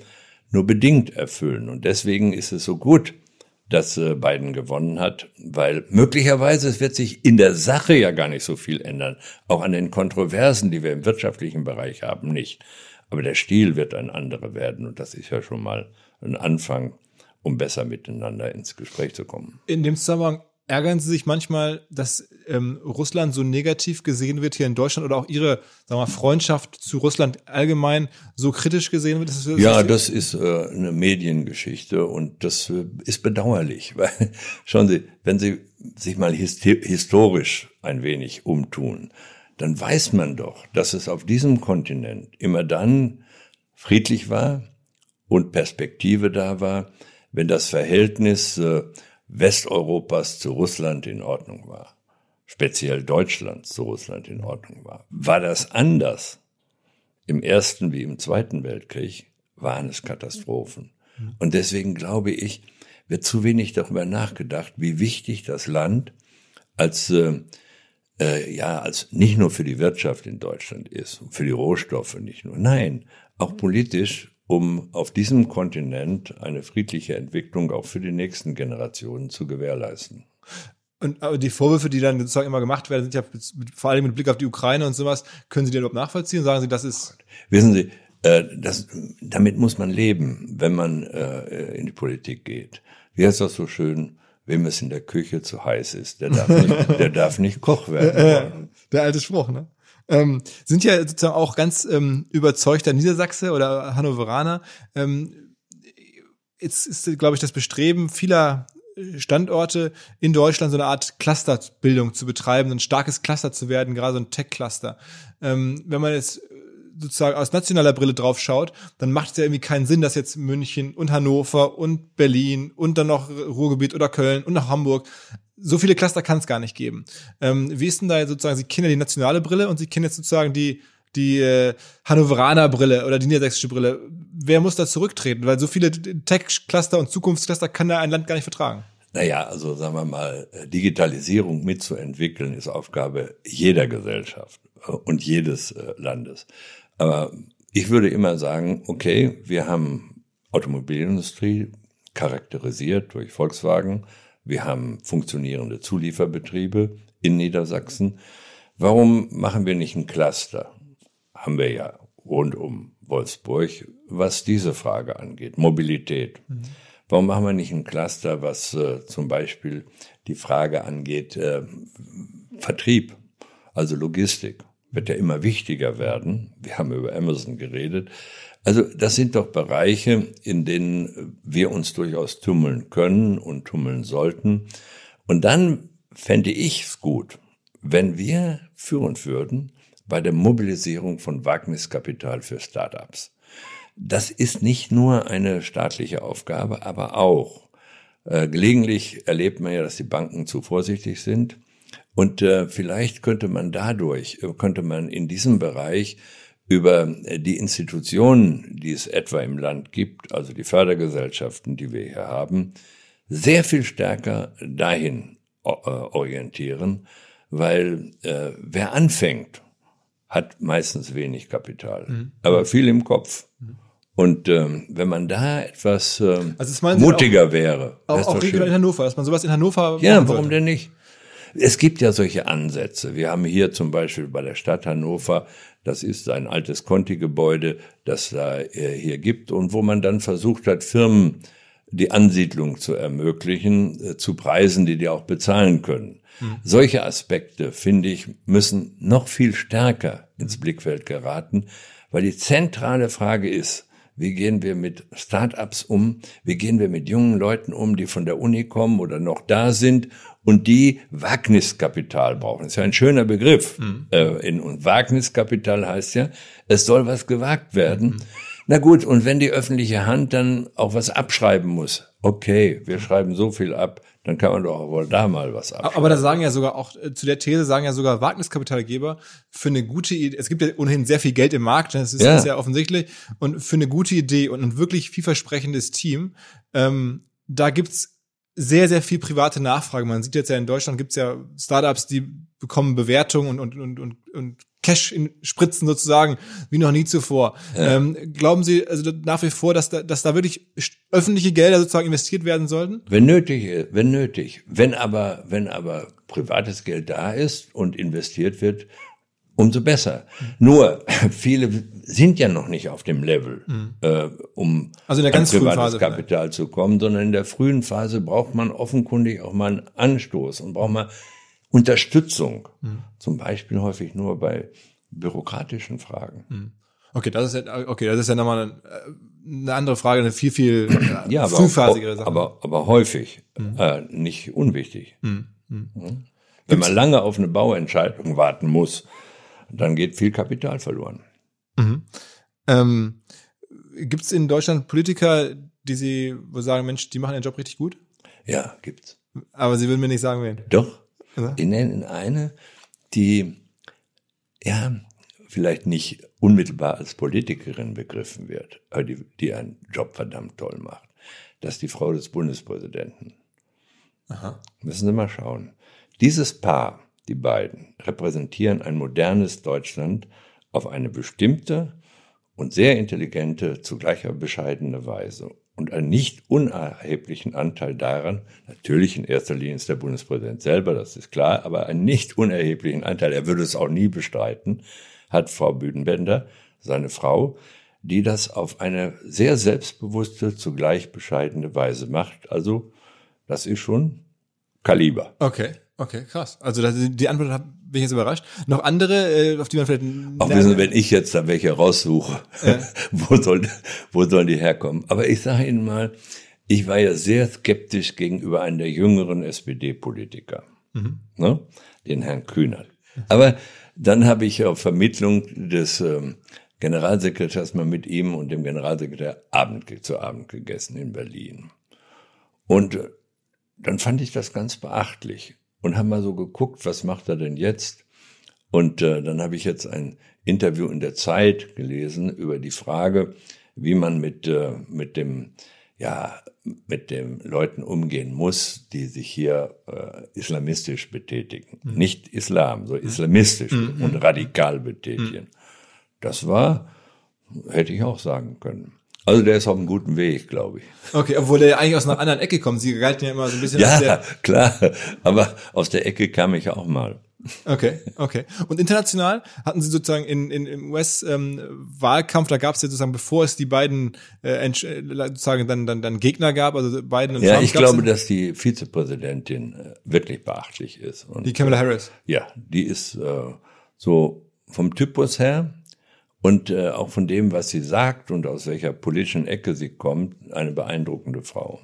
nur bedingt erfüllen. Und deswegen ist es so gut, dass äh, Biden gewonnen hat, weil möglicherweise es wird sich in der Sache ja gar nicht so viel ändern, auch an den Kontroversen, die wir im wirtschaftlichen Bereich haben, nicht. Aber der Stil wird ein anderer werden und das ist ja schon mal ein Anfang, um besser miteinander ins Gespräch zu kommen. In dem Zusammenhang ärgern Sie sich manchmal, dass ähm, Russland so negativ gesehen wird hier in Deutschland oder auch Ihre sagen wir, Freundschaft zu Russland allgemein so kritisch gesehen wird? Das ja, das ist äh, eine Mediengeschichte und das äh, ist bedauerlich, <laughs> weil schauen Sie, wenn Sie sich mal historisch ein wenig umtun, dann weiß man doch, dass es auf diesem Kontinent immer dann friedlich war und Perspektive da war, wenn das Verhältnis äh, Westeuropas zu Russland in Ordnung war, speziell Deutschlands zu Russland in Ordnung war. War das anders im Ersten wie im Zweiten Weltkrieg, waren es Katastrophen. Und deswegen glaube ich, wird zu wenig darüber nachgedacht, wie wichtig das Land als äh, äh, ja als nicht nur für die Wirtschaft in Deutschland ist, für die Rohstoffe nicht nur, nein, auch politisch um auf diesem Kontinent eine friedliche Entwicklung auch für die nächsten Generationen zu gewährleisten. Und aber die Vorwürfe, die dann sozusagen immer gemacht werden, sind ja vor allem mit Blick auf die Ukraine und sowas, können Sie die überhaupt nachvollziehen? Sagen Sie, das ist. Wissen Sie, äh, das, damit muss man leben, wenn man äh, in die Politik geht. Wie heißt das so schön? Wem es in der Küche zu heiß ist, der darf nicht, <laughs> der darf nicht Koch werden. der alte Spruch, ne? Ähm, sind ja sozusagen auch ganz ähm, überzeugter Niedersachse oder Hannoveraner. Ähm, jetzt ist, glaube ich, das Bestreben vieler äh, Standorte in Deutschland so eine Art Clusterbildung zu betreiben, ein starkes Cluster zu werden, gerade so ein Tech-Cluster. Ähm, wenn man jetzt sozusagen aus nationaler Brille drauf schaut, dann macht es ja irgendwie keinen Sinn, dass jetzt München und Hannover und Berlin und dann noch Ruhrgebiet oder Köln und nach Hamburg so viele Cluster kann es gar nicht geben. Ähm, wie ist denn da jetzt sozusagen, Sie kennen ja die nationale Brille und Sie kennen jetzt sozusagen die, die äh, Hannoveraner Brille oder die niedersächsische Brille. Wer muss da zurücktreten? Weil so viele Tech-Cluster und Zukunftscluster kann da ein Land gar nicht vertragen. Naja, also sagen wir mal, äh, Digitalisierung mitzuentwickeln ist Aufgabe jeder Gesellschaft äh, und jedes äh, Landes. Aber ich würde immer sagen, okay, wir haben Automobilindustrie charakterisiert durch Volkswagen, wir haben funktionierende Zulieferbetriebe in Niedersachsen. Warum machen wir nicht ein Cluster? Haben wir ja rund um Wolfsburg, was diese Frage angeht, Mobilität. Mhm. Warum machen wir nicht ein Cluster, was äh, zum Beispiel die Frage angeht, äh, Vertrieb, also Logistik? wird ja immer wichtiger werden. Wir haben über Amazon geredet. Also das sind doch Bereiche, in denen wir uns durchaus tummeln können und tummeln sollten. Und dann fände ich es gut, wenn wir führen würden bei der Mobilisierung von Wagniskapital für Startups. Das ist nicht nur eine staatliche Aufgabe, aber auch. Äh, gelegentlich erlebt man ja, dass die Banken zu vorsichtig sind. Und äh, vielleicht könnte man dadurch, äh, könnte man in diesem Bereich über äh, die Institutionen, die es etwa im Land gibt, also die Fördergesellschaften, die wir hier haben, sehr viel stärker dahin äh, orientieren, weil äh, wer anfängt, hat meistens wenig Kapital, mhm. aber viel im Kopf. Mhm. Und ähm, wenn man da etwas ähm, also mutiger auch, wäre. Auch, auch regional in Hannover, dass man sowas in Hannover. Ja, warum sollte. denn nicht? Es gibt ja solche Ansätze. Wir haben hier zum Beispiel bei der Stadt Hannover, das ist ein altes Conti-Gebäude, das da äh, hier gibt und wo man dann versucht hat, Firmen die Ansiedlung zu ermöglichen, äh, zu Preisen, die die auch bezahlen können. Mhm. Solche Aspekte, finde ich, müssen noch viel stärker ins hm. Blickfeld geraten, weil die zentrale Frage ist, wie gehen wir mit Start-ups um? Wie gehen wir mit jungen Leuten um, die von der Uni kommen oder noch da sind und die Wagniskapital brauchen. Das ist ja ein schöner Begriff. Mhm. Äh, und Wagniskapital heißt ja, es soll was gewagt werden. Mhm. Na gut, und wenn die öffentliche Hand dann auch was abschreiben muss, okay, wir schreiben so viel ab, dann kann man doch wohl da mal was abschreiben. Aber da sagen ja sogar auch, äh, zu der These sagen ja sogar Wagniskapitalgeber, für eine gute Idee, es gibt ja ohnehin sehr viel Geld im Markt, das ist ja, das offensichtlich, und für eine gute Idee und ein wirklich vielversprechendes Team, ähm, da gibt's sehr, sehr viel private Nachfrage. Man sieht jetzt ja in Deutschland gibt's ja Startups, die bekommen Bewertungen und, und, und, und Cash in Spritzen sozusagen, wie noch nie zuvor. Ja. Ähm, glauben Sie also nach wie vor, dass da, dass da wirklich öffentliche Gelder sozusagen investiert werden sollten? Wenn nötig, äh, wenn nötig. Wenn aber, wenn aber privates Geld da ist und investiert wird, umso besser. Mhm. Nur, <laughs> viele sind ja noch nicht auf dem Level, mhm. äh, um also in der ganz an privates Phase Kapital vielleicht. zu kommen, sondern in der frühen Phase braucht man offenkundig auch mal einen Anstoß und braucht mal Unterstützung. Mhm. Zum Beispiel häufig nur bei bürokratischen Fragen. Okay, das ist ja, okay, das ist ja nochmal eine, äh, eine andere Frage, eine viel, viel äh, <clears throat> ja, frühphasigere Sache. Aber, aber häufig, mhm. äh, nicht unwichtig. Mhm, mhm. Wenn man lange auf eine Bauentscheidung warten muss, dann geht viel Kapital verloren. Mhm. Ähm, gibt es in Deutschland Politiker, die Sie wo sagen, Mensch, die machen ihren Job richtig gut? Ja, gibt's. Aber Sie würden mir nicht sagen, wen. Doch. Ja? Die nennen eine, die ja vielleicht nicht unmittelbar als Politikerin begriffen wird, aber die, die einen Job verdammt toll macht. Das ist die Frau des Bundespräsidenten. Aha. Müssen Sie mal schauen. Dieses Paar die beiden repräsentieren ein modernes Deutschland auf eine bestimmte und sehr intelligente, zugleich aber bescheidene Weise und einen nicht unerheblichen Anteil daran, natürlich in erster Linie ist der Bundespräsident selber, das ist klar, aber einen nicht unerheblichen Anteil, er würde es auch nie bestreiten, hat Frau Büdenbender, seine Frau, die das auf eine sehr selbstbewusste, zugleich bescheidene Weise macht. Also, das ist schon Kaliber. Okay. Okay, krass. Also das, die Antwort habe ich jetzt überrascht. Noch andere, äh, auf die man vielleicht... Auch wissen, wenn ich jetzt da welche raussuche, äh. <laughs> wo, soll, wo sollen die herkommen? Aber ich sage Ihnen mal, ich war ja sehr skeptisch gegenüber einem der jüngeren SPD-Politiker, mhm. ne? den Herrn Kühnert. Aber dann habe ich auf Vermittlung des ähm, Generalsekretärs mal mit ihm und dem Generalsekretär Abend, zu Abend gegessen in Berlin. Und äh, dann fand ich das ganz beachtlich und haben mal so geguckt, was macht er denn jetzt? Und äh, dann habe ich jetzt ein Interview in der Zeit gelesen über die Frage, wie man mit, äh, mit dem ja, mit den Leuten umgehen muss, die sich hier äh, islamistisch betätigen. Mhm. Nicht Islam, so mhm. islamistisch mhm. und radikal betätigen. Mhm. Das war, hätte ich auch sagen können. Also der ist auf einem guten Weg, glaube ich. Okay, obwohl der ja eigentlich aus einer anderen Ecke kommt. Sie galten ja immer so ein bisschen. Ja, der... <laughs> klar. Aber aus der Ecke kam ich auch mal. Okay, okay. Und international hatten Sie sozusagen in, in, im US-Wahlkampf, ähm, da gab es ja sozusagen, bevor es die beiden äh, sozusagen dann, dann, dann Gegner gab, also Biden und ja, Trump. Ja, ich glaube, dass die Vizepräsidentin äh, wirklich beachtlich ist. Und, die Kamala äh, Harris. Äh, ja, die ist äh, so vom Typus her und äh, auch von dem, was sie sagt und aus welcher politischen Ecke sie kommt, eine beeindruckende Frau.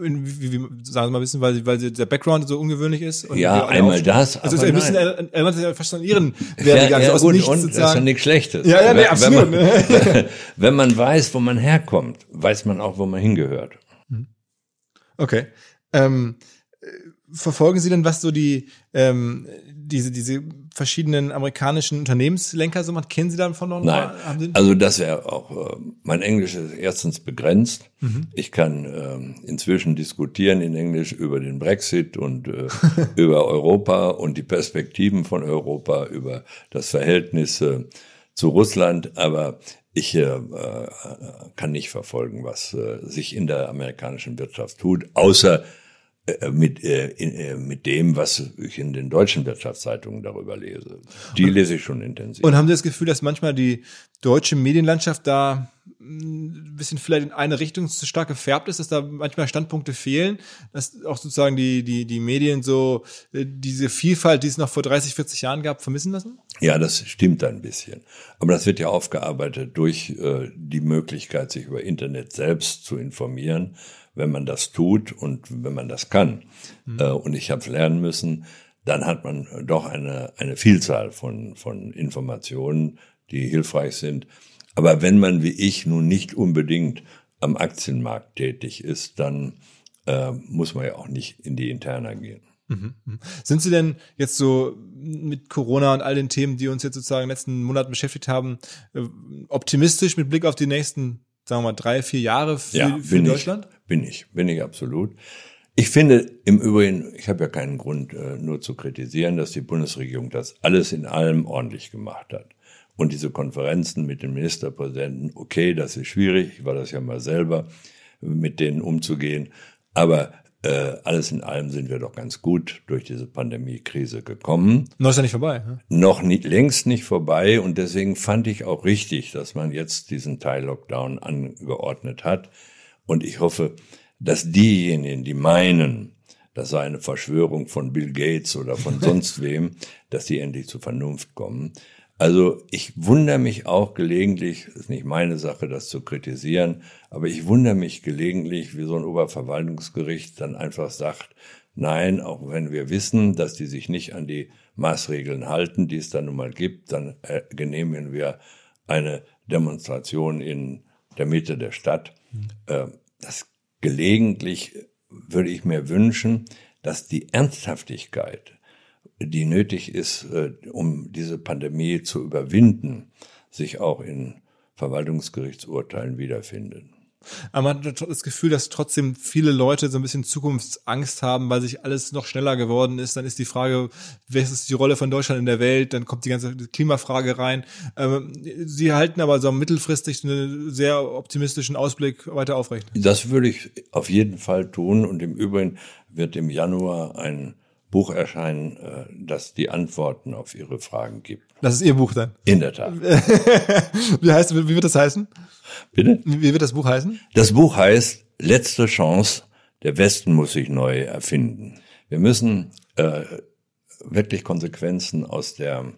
Wie, wie, sagen Sie mal ein bisschen, weil, sie, weil sie, der Background so ungewöhnlich ist. ja, einmal das. Also aber ist ein bisschen erinnert sich fast an Ihren Werdegang. Ja, ja, so und das ist ja nichts Schlechtes. Ja, ja, also, nee, absolut. Wenn man, ne? <laughs> wenn man weiß, wo man herkommt, weiß man auch, wo man hingehört. Mhm. Okay. Ähm, verfolgen Sie denn, was so die ähm, diese diese verschiedenen amerikanischen Unternehmenslenker so machen? Kennen Sie davon noch? Nein, noch? also das wäre auch äh, mein Englisch ist erstens begrenzt. Mhm. Ich kann äh, inzwischen diskutieren in Englisch über den Brexit und äh, <laughs> über Europa und die Perspektiven von Europa, über das Verhältnis äh, zu Russland, aber ich äh, äh kann nicht verfolgen, was äh, sich in der amerikanischen Wirtschaft tut, außer äh, mit, äh, in, äh, mit dem, was ich in den deutschen Wirtschaftszeitungen darüber lese. Die und, lese ich schon intensiv. Und haben Sie das Gefühl, dass manchmal die deutsche Medienlandschaft da hm, ein bisschen vielleicht in eine Richtung zu stark gefärbt ist, dass da manchmal Standpunkte fehlen, dass auch sozusagen die, die, die Medien so äh, diese Vielfalt, die es noch vor 30, 40 Jahren gab, vermissen lassen? Ja, das stimmt ein bisschen. Aber das wird ja aufgearbeitet durch äh, die Möglichkeit, sich über Internet selbst zu informieren wenn man das tut und wenn man das kann. Mhm. Äh, und ich habe es lernen müssen, dann hat man äh, doch eine, eine Vielzahl von, von Informationen, die hilfreich sind. Aber wenn man wie ich nun nicht unbedingt am Aktienmarkt tätig ist, dann äh, muss man ja auch nicht in die Interna gehen. Mhm, mhm. Sind Sie denn jetzt so mit Corona und all den Themen, die uns jetzt sozusagen in den letzten Monaten beschäftigt haben, äh, optimistisch mit Blick auf die nächsten sagen wir mal, drei, vier Jahre für, ja, für Deutschland? Ich, bin ich, bin ich absolut. Ich finde im Übrigen, ich habe ja keinen Grund äh, nur zu kritisieren, dass die Bundesregierung das alles in allem ordentlich gemacht hat. Und diese Konferenzen mit den Ministerpräsidenten, okay, das ist schwierig, ich war das ja mal selber, mit denen umzugehen. Aber äh, alles in allem sind wir doch ganz gut durch diese Pandemiekrise gekommen. Noch ist ja nicht vorbei. Ne? Noch nicht, längst nicht vorbei und deswegen fand ich auch richtig, dass man jetzt diesen Teil-Lockdown angeordnet hat. Und ich hoffe, dass diejenigen, die meinen, das sei eine Verschwörung von Bill Gates oder von <laughs> sonst wem, dass die endlich zur Vernunft kommen. Also ich wundere mich auch gelegentlich, ist nicht meine Sache, das zu kritisieren, aber ich wundere mich gelegentlich, wie so ein Oberverwaltungsgericht dann einfach sagt, nein, auch wenn wir wissen, dass die sich nicht an die Maßregeln halten, die es dann nun mal gibt, dann äh, genehmigen wir eine Demonstration in der Mitte der Stadt. Mhm. Äh, das gelegentlich würde ich mir wünschen, dass die Ernsthaftigkeit die nötig ist, äh, um diese Pandemie zu überwinden, sich auch in Verwaltungsgerichtsurteilen wiederfinden. Aber man hat das Gefühl, dass trotzdem viele Leute so ein bisschen Zukunftsangst haben, weil sich alles noch schneller geworden ist. Dann ist die Frage, wer ist die Rolle von Deutschland in der Welt? Dann kommt die ganze Klimafrage rein. Ähm, Sie halten aber so mittelfristig einen sehr optimistischen Ausblick weiter aufrecht. Das würde ich auf jeden Fall tun. Und im Übrigen wird im Januar ein Buch erscheinen, äh, das die Antworten auf Ihre Fragen gibt. Das ist Ihr Buch dann? In der Tat. <laughs> wie, heißt, wie wird das heißen? Bitte? Wie wird das Buch heißen? Das Buch heißt Letzte Chance, der Westen muss sich neu erfinden. Wir müssen äh, wirklich Konsequenzen aus der,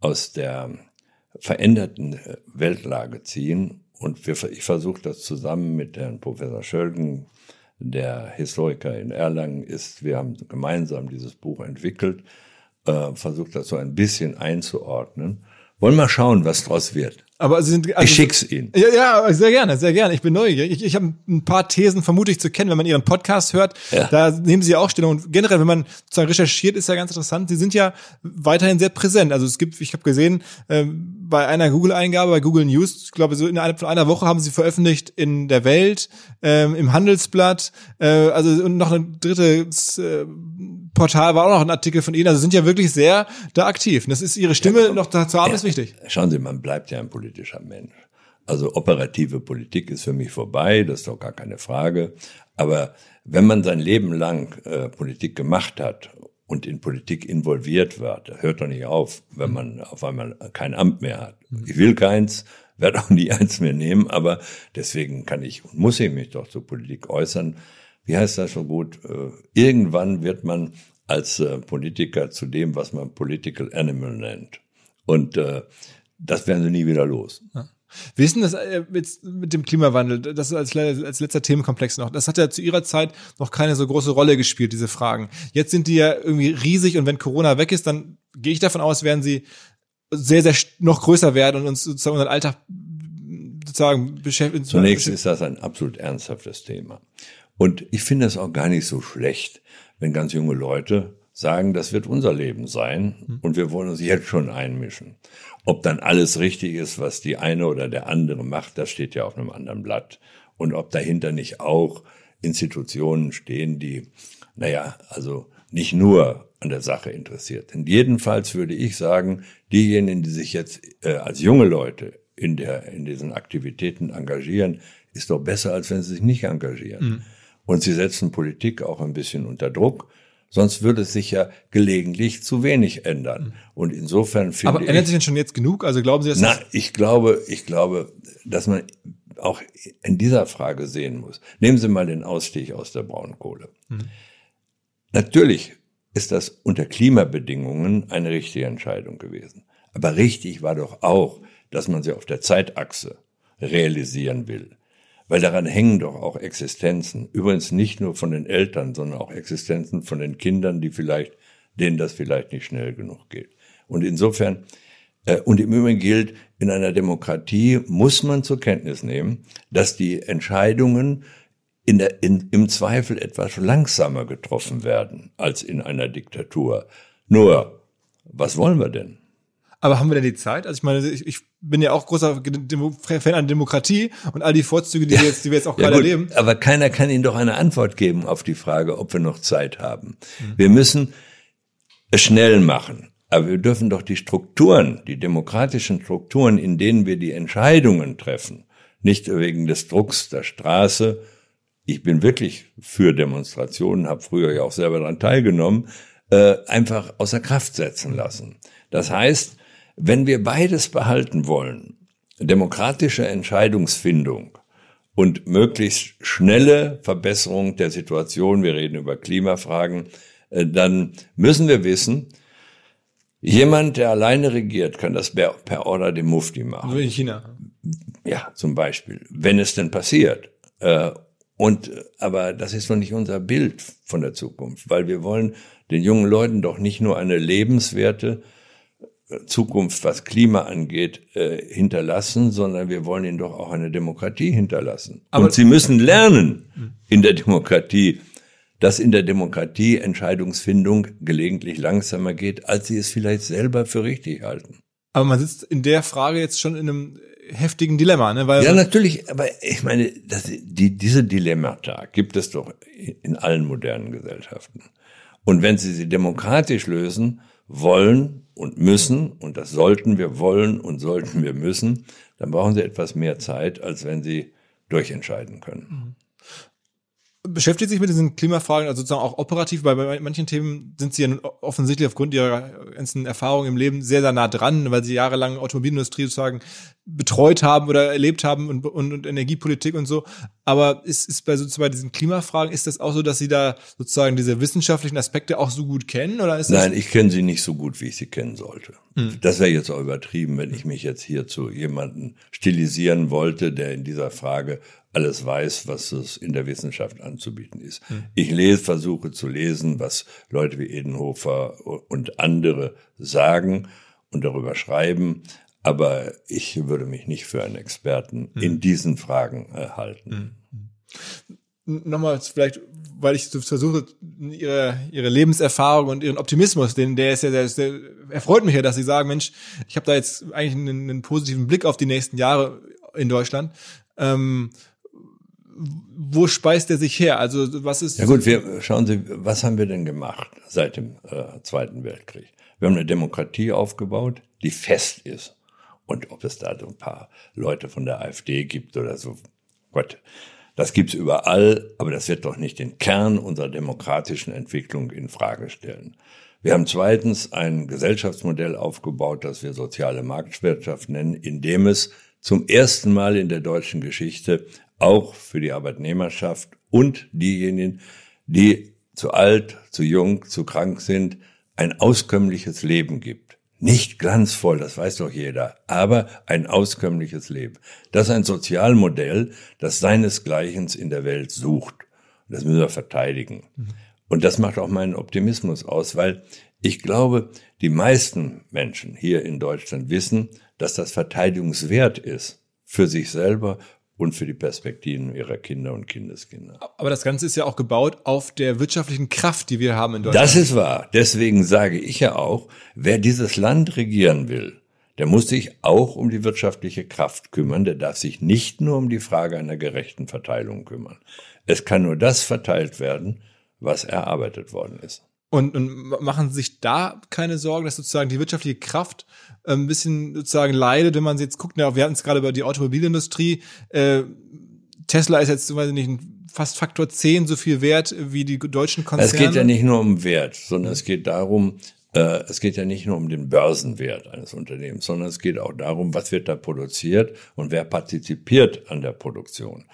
aus der veränderten äh, Weltlage ziehen. Und wir, ich versuche das zusammen mit Herrn Professor Schölgen der Historiker in Erlangen ist. Wir haben gemeinsam dieses Buch entwickelt, äh, versucht das so ein bisschen einzuordnen. Wollen wir mal schauen, was draus wird. Aber sie sind, also, ich schick's Ihnen. Ja, ja, sehr gerne, sehr gerne. Ich bin neugierig. Ich, ich habe ein paar Thesen vermutlich zu kennen, wenn man Ihren Podcast hört. Ja. Da nehmen Sie ja auch Stellung. Und generell, wenn man sozusagen recherchiert, ist ja ganz interessant. Sie sind ja weiterhin sehr präsent. Also es gibt, ich habe gesehen, äh, bei einer Google-Eingabe, bei Google News, ich glaube, so innerhalb von einer Woche haben Sie veröffentlicht in der Welt, äh, im Handelsblatt, äh, also und noch eine dritte äh, Portal war auch noch ein Artikel von Ihnen. Also sind ja wirklich sehr da aktiv. Das ist Ihre Stimme ja, noch dazu zu haben, ja, ist wichtig. Schauen Sie, man bleibt ja ein politischer Mensch. Also operative Politik ist für mich vorbei, das ist doch gar keine Frage. Aber wenn man sein Leben lang äh, Politik gemacht hat und in Politik involviert wird, hört doch nicht auf, wenn man auf einmal kein Amt mehr hat. Mhm. Ich will keins, werde auch nie <laughs> eins mehr nehmen, aber deswegen kann ich und muss ich mich doch zur Politik äußern wie heißt das schon gut, äh, irgendwann wird man als äh, Politiker zu dem, was man Political Animal nennt. Und äh, das werden sie nie wieder los. Ja. Wir wissen das jetzt äh, mit dem Klimawandel, das ist als, als letzter Themenkomplex noch, das hat ja zu ihrer Zeit noch keine so große Rolle gespielt, diese Fragen. Jetzt sind die ja irgendwie riesig und wenn Corona weg ist, dann gehe ich davon aus, werden sie sehr, sehr noch größer werden und uns sozusagen unseren Alltag sozusagen beschäftigen. Zunächst ist das ein absolut ernsthaftes Thema. Und ich finde es auch gar nicht so schlecht, wenn ganz junge Leute sagen, das wird unser Leben sein hm. und wir wollen uns jetzt schon einmischen. Ob dann alles richtig ist, was die eine oder der andere macht, das steht ja auf einem anderen Blatt. Und ob dahinter nicht auch Institutionen stehen, die, naja, also nicht nur an der Sache interessiert sind. Jedenfalls würde ich sagen, diejenigen, die sich jetzt äh, als junge Leute in, der, in diesen Aktivitäten engagieren, ist doch besser, als wenn sie sich nicht engagieren. Mhm. Und sie setzen Politik auch ein bisschen unter Druck. Sonst würde es sich ja gelegentlich zu wenig ändern. Und insofern finde Aber ändert ich, sich denn schon jetzt genug? Also glauben Sie, dass Na, ich glaube, ich glaube, dass man auch in dieser Frage sehen muss. Nehmen Sie mal den Ausstieg aus der Braunkohle. Hm. Natürlich ist das unter Klimabedingungen eine richtige Entscheidung gewesen. Aber richtig war doch auch, dass man sie auf der Zeitachse realisieren will weil daran hängen doch auch Existenzen. Übrigens nicht nur von den Eltern, sondern auch Existenzen von den Kindern, die vielleicht, denen das vielleicht nicht schnell genug geht. Und insofern, äh, und im Übrigen gilt, in einer Demokratie muss man zur Kenntnis nehmen, dass die Entscheidungen in der, in, im Zweifel etwas langsamer getroffen werden als in einer Diktatur. Nur, was wollen wir denn? Aber haben wir denn die Zeit? Also ich meine, ich, ich bin ja auch großer Fan an Demokratie und all die Vorzüge, die, ja, wir, jetzt, die wir jetzt auch ja gerade erleben. Aber keiner kann Ihnen doch eine Antwort geben auf die Frage, ob wir noch Zeit haben. Mhm. Wir müssen es schnell machen. Aber wir dürfen doch die Strukturen, die demokratischen Strukturen, in denen wir die Entscheidungen treffen, nicht wegen des Drucks der Straße. Ich bin wirklich für Demonstrationen, habe früher ja auch selber daran teilgenommen, äh, einfach außer Kraft setzen lassen. Das heißt, wenn wir beides behalten wollen, demokratische Entscheidungsfindung und möglichst schnelle Verbesserung der Situation, wir reden über Klimafragen, äh, dann müssen wir wissen, jemand, der alleine regiert, kann das per Order dem Mufti machen. Nur also in China. Ja, zum Beispiel, wenn es denn passiert. Äh, und, aber das ist noch nicht unser Bild von der Zukunft, weil wir wollen den jungen Leuten doch nicht nur eine lebenswerte Zukunft, was Klima angeht, äh, hinterlassen, sondern wir wollen ihnen doch auch eine Demokratie hinterlassen. Aber Und sie müssen lernen in der Demokratie, dass in der Demokratie Entscheidungsfindung gelegentlich langsamer geht, als sie es vielleicht selber für richtig halten. Aber man sitzt in der Frage jetzt schon in einem heftigen Dilemma, ne? Weil ja, natürlich, aber ich meine, das, die, diese Dilemmata gibt es doch in allen modernen Gesellschaften. Und wenn sie sie demokratisch lösen wollen, und müssen, und das sollten wir wollen und sollten wir müssen, dann brauchen sie etwas mehr Zeit, als wenn sie durchentscheiden können. Mhm. Beschäftigt sich mit diesen Klimafragen, also sozusagen auch operativ, weil bei manchen Themen sind Sie ja offensichtlich aufgrund Ihrer ganzen Erfahrung im Leben sehr, sehr nah dran, weil Sie jahrelang Automobilindustrie sozusagen betreut haben oder erlebt haben und, und, und Energiepolitik und so. Aber ist, ist bei sozusagen diesen Klimafragen, ist das auch so, dass Sie da sozusagen diese wissenschaftlichen Aspekte auch so gut kennen? Oder ist Nein, ich kenne sie nicht so gut, wie ich sie kennen sollte. Hm. Das wäre jetzt auch übertrieben, wenn ich mich jetzt hier zu jemanden stilisieren wollte, der in dieser Frage alles weiß, was es in der Wissenschaft anzubieten ist. Hm. Ich lese, versuche zu lesen, was Leute wie Edenhofer und andere sagen und darüber schreiben. Aber ich würde mich nicht für einen Experten mhm. in diesen Fragen äh, halten. Mhm. Hm. Nochmal vielleicht, weil ich versuche, ihre, ihre Lebenserfahrung und ihren Optimismus, denn der ist ja, der, ist, der erfreut mich ja, dass Sie sagen, Mensch, ich habe da jetzt eigentlich einen, einen, positiven Blick auf die nächsten Jahre in Deutschland. Ähm, wo speist er sich her? Also was ist? Ja gut, wir schauen Sie, was haben wir denn gemacht seit dem äh, Zweiten Weltkrieg? Wir haben eine Demokratie aufgebaut, die fest ist. Und ob es da so ein paar Leute von der AfD gibt oder so. Gott, das gibt's überall, aber das wird doch nicht den Kern unserer demokratischen Entwicklung in Frage stellen. Wir haben zweitens ein Gesellschaftsmodell aufgebaut, das wir soziale Marktwirtschaft nennen, in dem es zum ersten Mal in der deutschen Geschichte auch für die Arbeitnehmerschaft und diejenigen, die zu alt, zu jung, zu krank sind, ein auskömmliches Leben gibt. Nicht glanzvoll, das weiß doch jeder, aber ein auskömmliches Leben. Das ist ein Sozialmodell, das seinesgleichens in der Welt sucht. Das müssen wir verteidigen. Und das macht auch meinen Optimismus aus, weil ich glaube, die meisten Menschen hier in Deutschland wissen, dass das verteidigungswert ist für sich selber und für die Perspektiven ihrer Kinder und Kindeskinder. Aber das Ganze ist ja auch gebaut auf der wirtschaftlichen Kraft, die wir haben in Deutschland. Das ist wahr. Deswegen sage ich ja auch, wer dieses Land regieren will, der muss sich auch um die wirtschaftliche Kraft kümmern. Der darf sich nicht nur um die Frage einer gerechten Verteilung kümmern. Es kann nur das verteilt werden, was erarbeitet worden ist. Und, und machen sich da keine Sorgen, dass sozusagen die wirtschaftliche Kraft äh, ein bisschen sozusagen leidet, wenn man jetzt guckt, ja, wir hatten es gerade über die Automobilindustrie, äh, Tesla ist jetzt, weiß ich nicht, fast Faktor 10 so viel wert wie die deutschen Konzerne. Es geht ja nicht nur um Wert, sondern es geht darum, äh, es geht ja nicht nur um den Börsenwert eines Unternehmens, sondern es geht auch darum, was wird da produziert und wer partizipiert an der Produktion.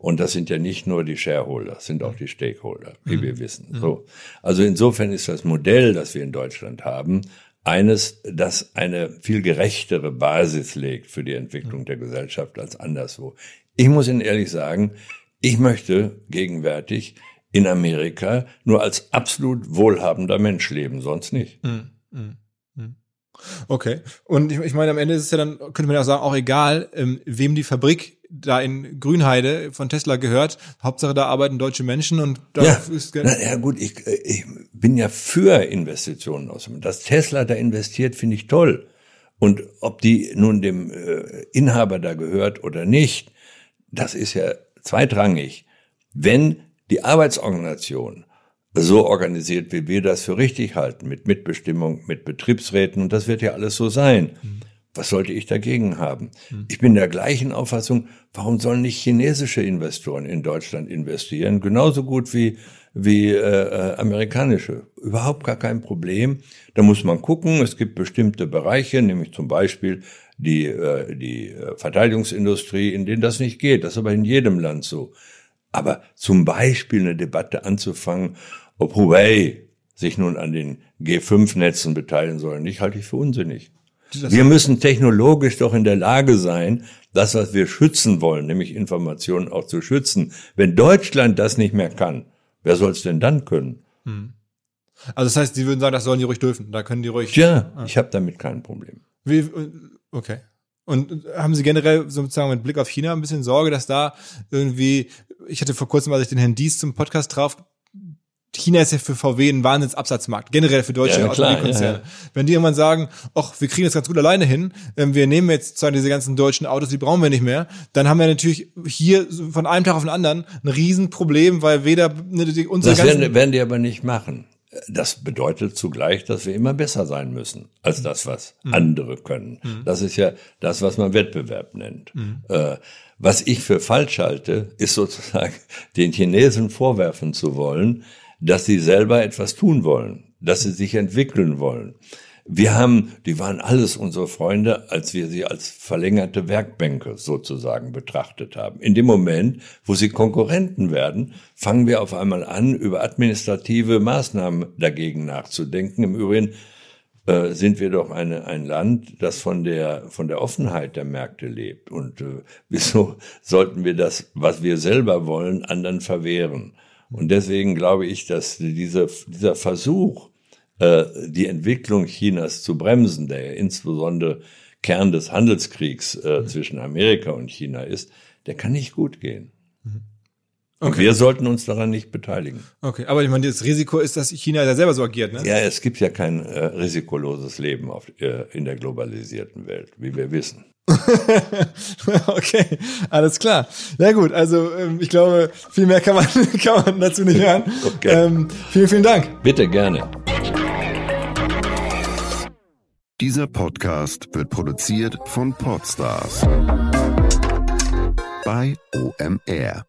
Und das sind ja nicht nur die Shareholder, das sind auch die Stakeholder, wie mhm. wir wissen. Mhm. So. Also insofern ist das Modell, das wir in Deutschland haben, eines, das eine viel gerechtere Basis legt für die Entwicklung mhm. der Gesellschaft als anderswo. Ich muss Ihnen ehrlich sagen, ich möchte gegenwärtig in Amerika nur als absolut wohlhabender Mensch leben, sonst nicht. Mhm. Okay. Und ich, ich meine, am Ende ist es ja dann, könnte man ja auch sagen, auch egal, ähm, wem die Fabrik da in Grünheide von Tesla gehört. Hauptsache, da arbeiten deutsche Menschen und da ja, ist Geld. Na, ja gut, ich, ich bin ja für Investitionen aus. Dass Tesla da investiert, finde ich toll. Und ob die nun dem äh, Inhaber da gehört oder nicht, das ist ja zweitrangig. Wenn die Arbeitsorganisation so organisiert, wie wir das für richtig halten, mit Mitbestimmung, mit Betriebsräten, und das wird ja alles so sein. Mhm was sollte ich dagegen haben? Hm. Ich bin der gleichen Auffassung, warum sollen nicht chinesische Investoren in Deutschland investieren? Genauso gut wie, wie äh, äh, amerikanische. Überhaupt gar kein Problem. Da muss man gucken, es gibt bestimmte Bereiche, nämlich zum Beispiel die, äh, die äh, Verteidigungsindustrie, in denen das nicht geht. Das ist aber in jedem Land so. Aber zum Beispiel eine Debatte anzufangen, ob Huawei sich nun an den G5-Netzen beteiligen soll, nicht, halte ich für unsinnig. Wir müssen technologisch doch in der Lage sein, das, was wir schützen wollen, nämlich Informationen auch zu schützen. Wenn Deutschland das nicht mehr kann, wer soll es denn dann können? Hm. Also das heißt, Sie würden sagen, das sollen die ruhig dürfen, da können die ruhig. Ja, ah. ich habe damit kein Problem. Wie, okay. Und haben Sie generell sozusagen mit Blick auf China ein bisschen Sorge, dass da irgendwie, ich hatte vor kurzem, als ich den Herrn Dies zum Podcast drauf China ist ja für VW ein Wahnsinnsabsatzmarkt, generell für deutsche ja, Automobilkonzerne. Ja, ja. Wenn die irgendwann sagen, ach, wir kriegen das ganz gut alleine hin, ähm, wir nehmen jetzt zwar diese ganzen deutschen Autos, die brauchen wir nicht mehr, dann haben wir natürlich hier von einem Tag auf den anderen ein Riesenproblem, weil weder ne, unsere Das werden, werden die aber nicht machen. Das bedeutet zugleich, dass wir immer besser sein müssen als das, was mhm. andere können. Mhm. Das ist ja das, was man Wettbewerb nennt. Mhm. Äh, was ich für falsch halte, ist sozusagen <laughs> den Chinesen vorwerfen zu wollen, dass sie selber etwas tun wollen, dass sie sich entwickeln wollen. Wir haben, die waren alles unsere Freunde, als wir sie als verlängerte Werkbänke sozusagen betrachtet haben. In dem Moment, wo sie Konkurrenten werden, fangen wir auf einmal an, über administrative Maßnahmen dagegen nachzudenken. Im Übrigen äh, sind wir doch eine, ein Land, das von der, von der Offenheit der Märkte lebt. Und äh, wieso sollten wir das, was wir selber wollen, anderen verwehren? Und deswegen glaube ich, dass diese, dieser Versuch, äh, die Entwicklung Chinas zu bremsen, der ja insbesondere Kern des Handelskriegs äh, mhm. zwischen Amerika und China ist, der kann nicht gut gehen. Mhm. Okay. Und wir sollten uns daran nicht beteiligen. Okay, aber ich meine, das Risiko ist, dass China da selber so agiert, ne? Ja, es gibt ja kein äh, risikoloses Leben auf, äh, in der globalisierten Welt, wie wir wissen. <laughs> okay, alles klar. Ja gut, also ähm, ich glaube, viel mehr kann man, <laughs> kann man dazu nicht hören. Okay. Ähm, vielen, vielen Dank. Bitte gerne. Dieser Podcast wird produziert von Podstars bei OMR.